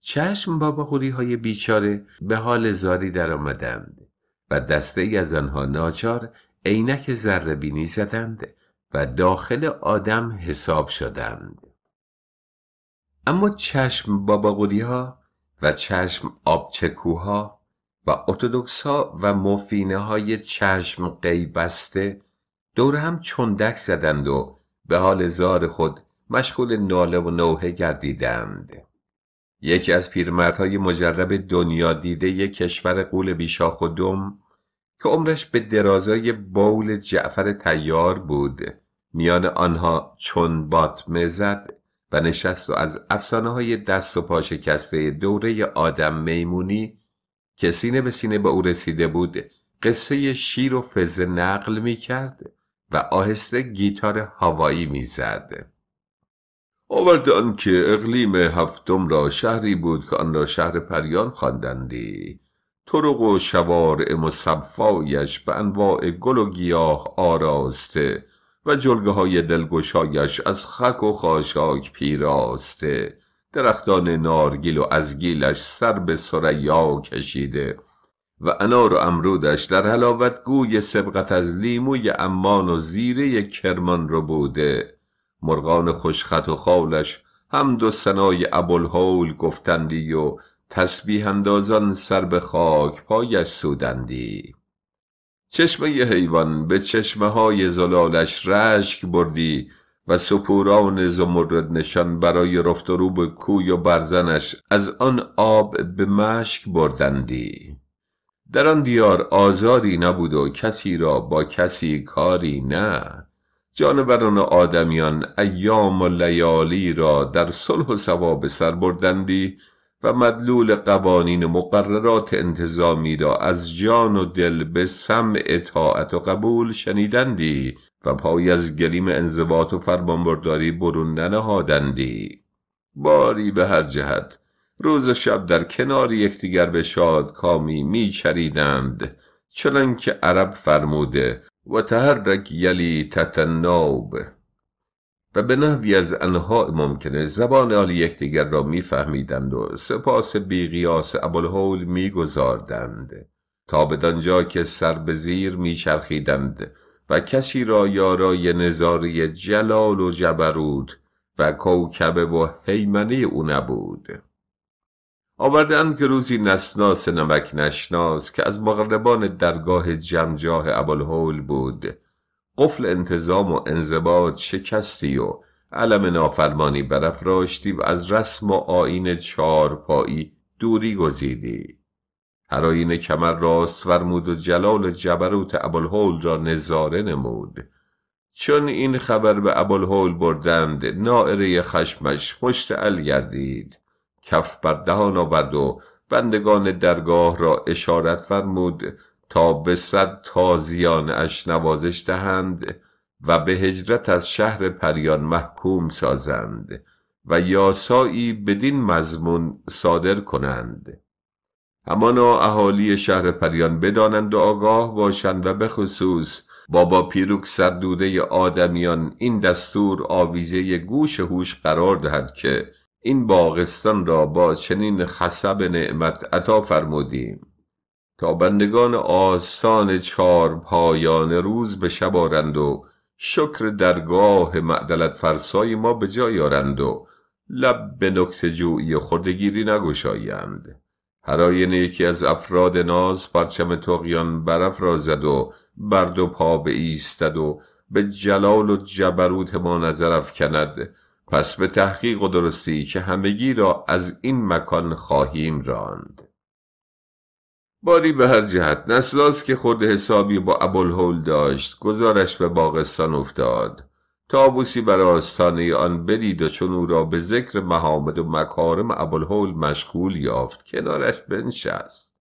چشم بابا خوری های بیچاره به حال زاری در آمدند و دسته ای از آنها ناچار عینک ذره بینی زدند و داخل آدم حساب شدند. اما چشم بابا ها و چشم آبچکوها و ارتودکس ها و مفینه های چشم قیبسته دور هم چندک زدند و به حال زار خود مشغول ناله و نوحه گردیدند یکی از پیرمردهای مجرب دنیا دیده یک کشور قول بیشاخ و که عمرش به درازای باول جعفر تیار بود میان آنها چون بات زد و نشست و از افسانه های دست و پا شکسته دوره آدم میمونی که سینه به سینه به او رسیده بود قصه شیر و فز نقل می کرد و آهسته گیتار هوایی میزد آوردن که اقلیم هفتم را شهری بود که آن را شهر پریان خواندندی طرق و شوارع مصفایش به انواع گل و گیاه آراسته و جلگه های دلگشایش از خک و خاشاک پیراسته درختان نارگیل و ازگیلش سر به سریا کشیده و انار و امرودش در حلاوت گوی سبقت از لیموی امان و زیره کرمان رو بوده مرغان خوشخط و خالش هم دو سنای ابوالهول گفتندی و تسبیح اندازان سر به خاک پایش سودندی چشمه حیوان به چشمه های زلالش رشک بردی و سپوران زمرد نشان برای رفت و روب کوی و برزنش از آن آب به مشک بردندی در آن دیار آزاری نبود و کسی را با کسی کاری نه جانوران و آدمیان ایام و لیالی را در صلح و سوا سر بردندی و مدلول قوانین مقررات انتظامی را از جان و دل به سمع اطاعت و قبول شنیدندی و پای از گلیم انضباط و فرمانبرداری برون ننهادندی باری به هر جهت روز و شب در کنار یکدیگر به شادکامی میچریدند چنانکه عرب فرموده و تحرک یلی تتناب و به نحوی از انها ممکنه زبان حال یکدیگر را میفهمیدند و سپاس بیقیاس ابوالحول میگذاردند تا بدانجا که سر به زیر میچرخیدند و کسی را یارای نظاره جلال و جبروت و کوکبه و حیمنه او نبود آوردند که روزی نسناس نمک نشناس که از مغربان درگاه جمجاه ابوالهول بود قفل انتظام و انضباط شکستی و علم نافرمانی برافراشتی و از رسم و آین چهارپایی دوری گزیدی هر آین کمر راست فرمود و جلال جبروت ابوالهول را نظاره نمود چون این خبر به ابوالهول بردند نائره خشمش پشت ال گردید کف بر دهان آورد و بندگان درگاه را اشارت فرمود تا به صد تازیان اش نوازش دهند و به هجرت از شهر پریان محکوم سازند و یاسایی بدین مضمون صادر کنند همانا اهالی شهر پریان بدانند و آگاه باشند و به خصوص بابا پیروک سردوده آدمیان این دستور آویزه گوش هوش قرار دهد که این باغستان را با چنین خصب نعمت عطا فرمودیم تا بندگان آستان چار پایان روز به شب آرند و شکر درگاه معدلت فرسای ما به جای آرند و لب به نکت جویی خردگیری نگشایند هر یکی از افراد ناز پرچم تقیان زد و برد و پا به ایستد و به جلال و جبروت ما نظر افکند پس به تحقیق و درستی که همگی را از این مکان خواهیم راند باری به هر جهت نسلاس که خود حسابی با ابوالهول داشت گزارش به باغستان افتاد تابوسی بر آستانه آن بدید و چون او را به ذکر محامد و مکارم ابوالهول مشغول یافت کنارش بنشست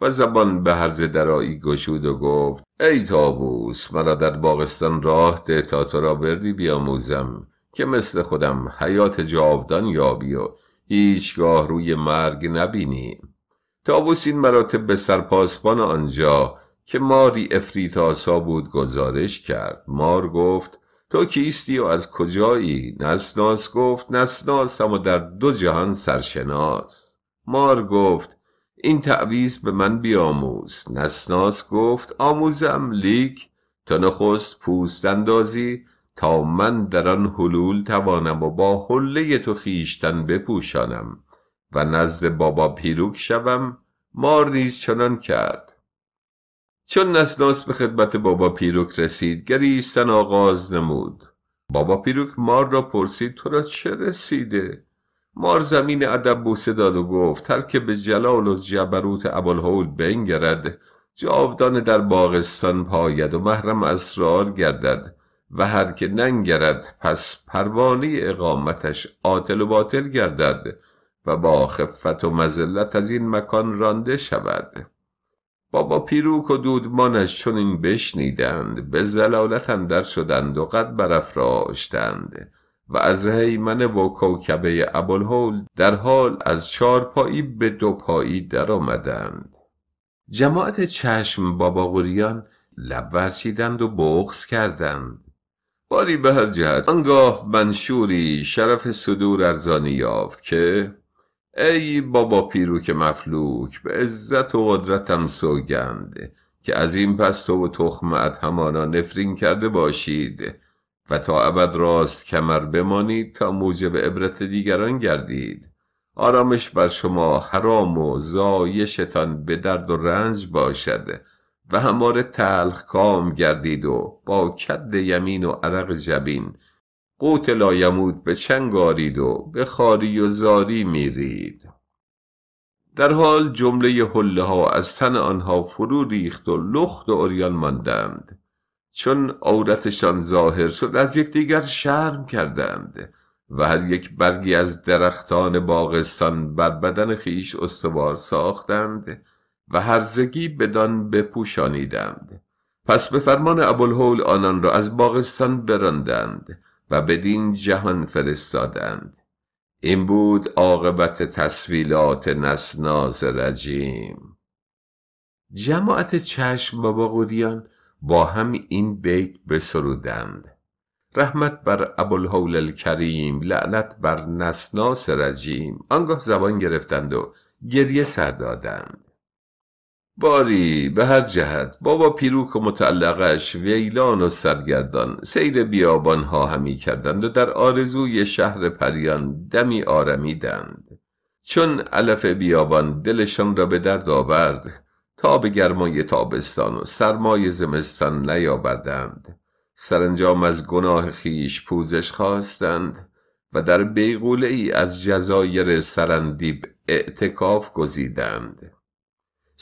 و زبان به هرز درایی گشود و گفت ای تابوس مرا در باغستان راه ده تا تو را بردی بیاموزم که مثل خودم حیات جاودان یابی و هیچگاه روی مرگ نبینی تابوس این مراتب به سرپاسبان آنجا که ماری افریت آسا بود گزارش کرد مار گفت تو کیستی و از کجایی نسناس گفت نسناس اما در دو جهان سرشناس مار گفت این تعویز به من بیاموز نسناس گفت آموزم لیک تا نخست پوست اندازی تا من در آن حلول توانم و با حله تو خیشتن بپوشانم و نزد بابا پیروک شوم مار نیز چنان کرد چون نسناس به خدمت بابا پیروک رسید گریستن آغاز نمود بابا پیروک مار را پرسید تو را چه رسیده مار زمین ادب بوسه داد و گفت هر که به جلال و جبروت ابوالهول بنگرد جاودان در باغستان پاید و محرم اسرار گردد و هر که ننگرد پس پروانه اقامتش عاطل و باطل گردد و با خفت و مزلت از این مکان رانده شود بابا پیروک و دودمانش چون این بشنیدند به زلالت اندر شدند و قد برافراشتند و از هیمنه و کوکبه ابوالهول در حال از چارپایی به دو پایی درآمدند جماعت چشم بابا غوریان لب ورچیدند و بغز کردند باری به هر جهت آنگاه منشوری شرف صدور ارزانی یافت که ای بابا پیروک مفلوک به عزت و قدرتم سوگند که از این پس تو و تخمت همانا نفرین کرده باشید و تا ابد راست کمر بمانید تا موجب عبرت دیگران گردید آرامش بر شما حرام و زایشتان به درد و رنج باشد و همواره تلخ کام گردید و با کد یمین و عرق جبین قوت لایمود به چنگ آرید و به خاری و زاری میرید در حال جمله حله ها از تن آنها فرو ریخت و لخت و اریان ماندند چون عورتشان ظاهر شد از یکدیگر شرم کردند و هر یک برگی از درختان باغستان بر بدن خیش استوار ساختند و هرزگی بدان بپوشانیدند پس به فرمان ابوالهول آنان را از باغستان براندند و بدین جهان فرستادند این بود عاقبت تصویلات نسناز رجیم جماعت چشم بابا قدیان با هم این بیت بسرودند رحمت بر ابوالهول الکریم لعنت بر نسناس رجیم آنگاه زبان گرفتند و گریه سر دادند باری به هر جهت بابا پیروک و متعلقش ویلان و سرگردان سیر بیابان ها همی کردند و در آرزوی شهر پریان دمی آرمیدند چون علف بیابان دلشان را به درد آورد تا به گرمای تابستان و سرمای زمستان نیاوردند سرانجام از گناه خیش پوزش خواستند و در بیغوله ای از جزایر سرندیب اعتکاف گزیدند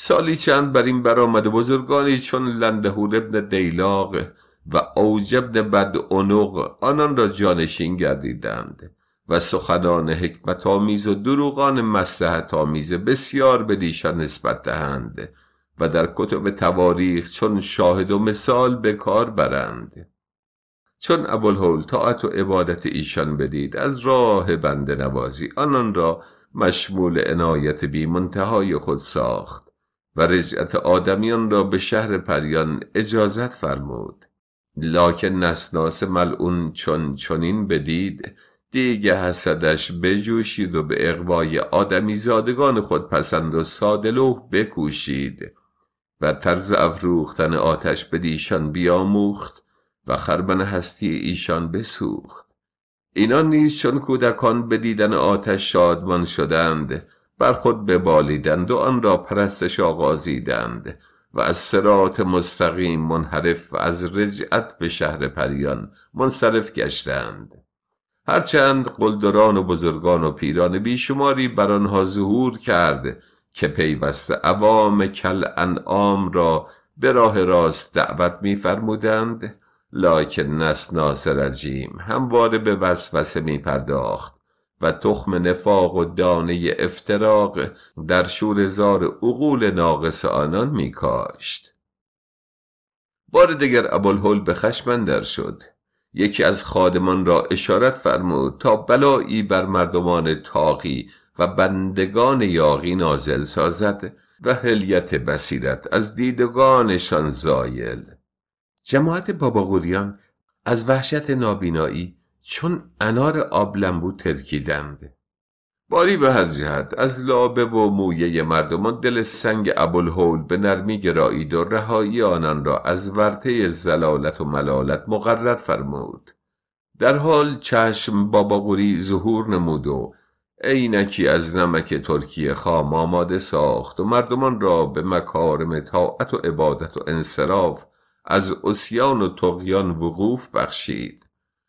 سالی چند بر این برآمد بزرگانی چون لندهور ابن دیلاق و اوجبن بد اونق آنان را جانشین گردیدند و سخنان حکمت آمیز و دروغان مسلحت آمیز بسیار به دیشان نسبت دهند و در کتب تواریخ چون شاهد و مثال به کار برند چون ابوالهول طاعت و عبادت ایشان بدید از راه بنده نوازی آنان را مشمول عنایت بی منتهای خود ساخت و رجعت آدمیان را به شهر پریان اجازت فرمود لاکن نسناس ملعون چون چنین بدید دیگه حسدش بجوشید و به اقوای آدمی زادگان خود پسند و سادلوه بکوشید و طرز افروختن آتش به بیاموخت و خربن هستی ایشان بسوخت اینان نیز چون کودکان به دیدن آتش شادمان شدند بر خود ببالیدند و آن را پرستش آغازیدند و از سرات مستقیم منحرف و از رجعت به شهر پریان منصرف گشتند هرچند قلدران و بزرگان و پیران بیشماری بر آنها ظهور کرد که پیوسته عوام کل انعام را به راه راست دعوت میفرمودند لکن ناصر رجیم همواره به وسوسه می پرداخت و تخم نفاق و دانه افتراق در شور زار عقول ناقص آنان می کاشت بار دیگر ابوالهول به خشم در شد یکی از خادمان را اشارت فرمود تا بلایی بر مردمان تاقی و بندگان یاقی نازل سازد و هلیت بسیرت از دیدگانشان زایل جماعت باباغوریان از وحشت نابینایی چون انار آبلمبو ترکیدند باری به هر جهت از لابه و مویه مردمان دل سنگ ابوالهول به نرمی گرایید و رهایی آنان را از ورطه زلالت و ملالت مقرر فرمود در حال چشم باباغوری ظهور نمود و عینکی از نمک ترکیه خام آماده ساخت و مردمان را به مکارم طاعت و عبادت و انصراف از اسیان و تقیان وقوف بخشید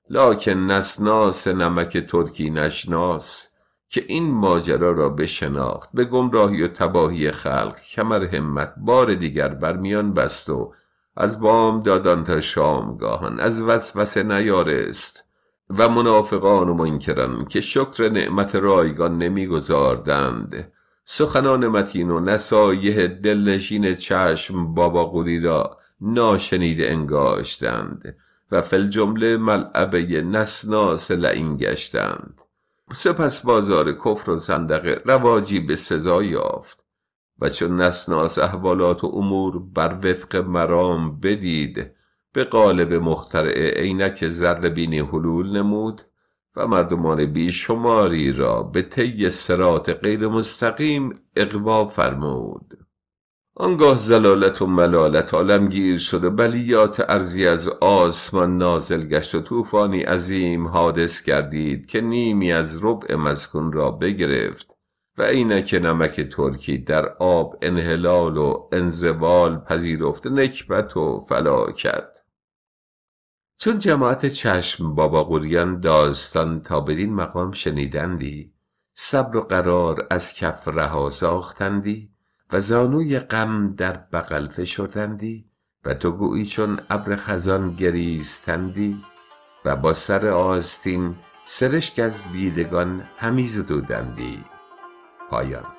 لاکن نسناس نمک ترکی نشناس که این ماجرا را بشناخت به گمراهی و تباهی خلق کمر همت بار دیگر بر میان بست و از بام دادان تا شامگاهان از وسوسه نیارست و منافقان و منکران که شکر نعمت رایگان نمیگذاردند سخنان متین و نصایح دلنشین چشم بابا را ناشنیده انگاشتند و فل جمله ملعبه نسناس لعین گشتند سپس بازار کفر و صندقه رواجی به سزا یافت و چون نسناس احوالات و امور بر وفق مرام بدید به قالب مخترع عینک زرد بینی حلول نمود و مردمان بیشماری را به طی سرات غیر مستقیم اقوا فرمود آنگاه زلالت و ملالت گیر شد و بلیات ارزی از آسمان نازل گشت و طوفانی عظیم حادث کردید که نیمی از ربع مسکون را بگرفت و که نمک ترکی در آب انحلال و انزوال پذیرفت نکبت و فلا کرد چون جماعت چشم بابا قوریان داستان تا بدین مقام شنیدندی صبر و قرار از کف رها ساختندی و زانوی غم در بغل فشردندی و تو گویی چون ابر خزان گریستندی و با سر آستین سرشک از دیدگان همی زدودندی پایان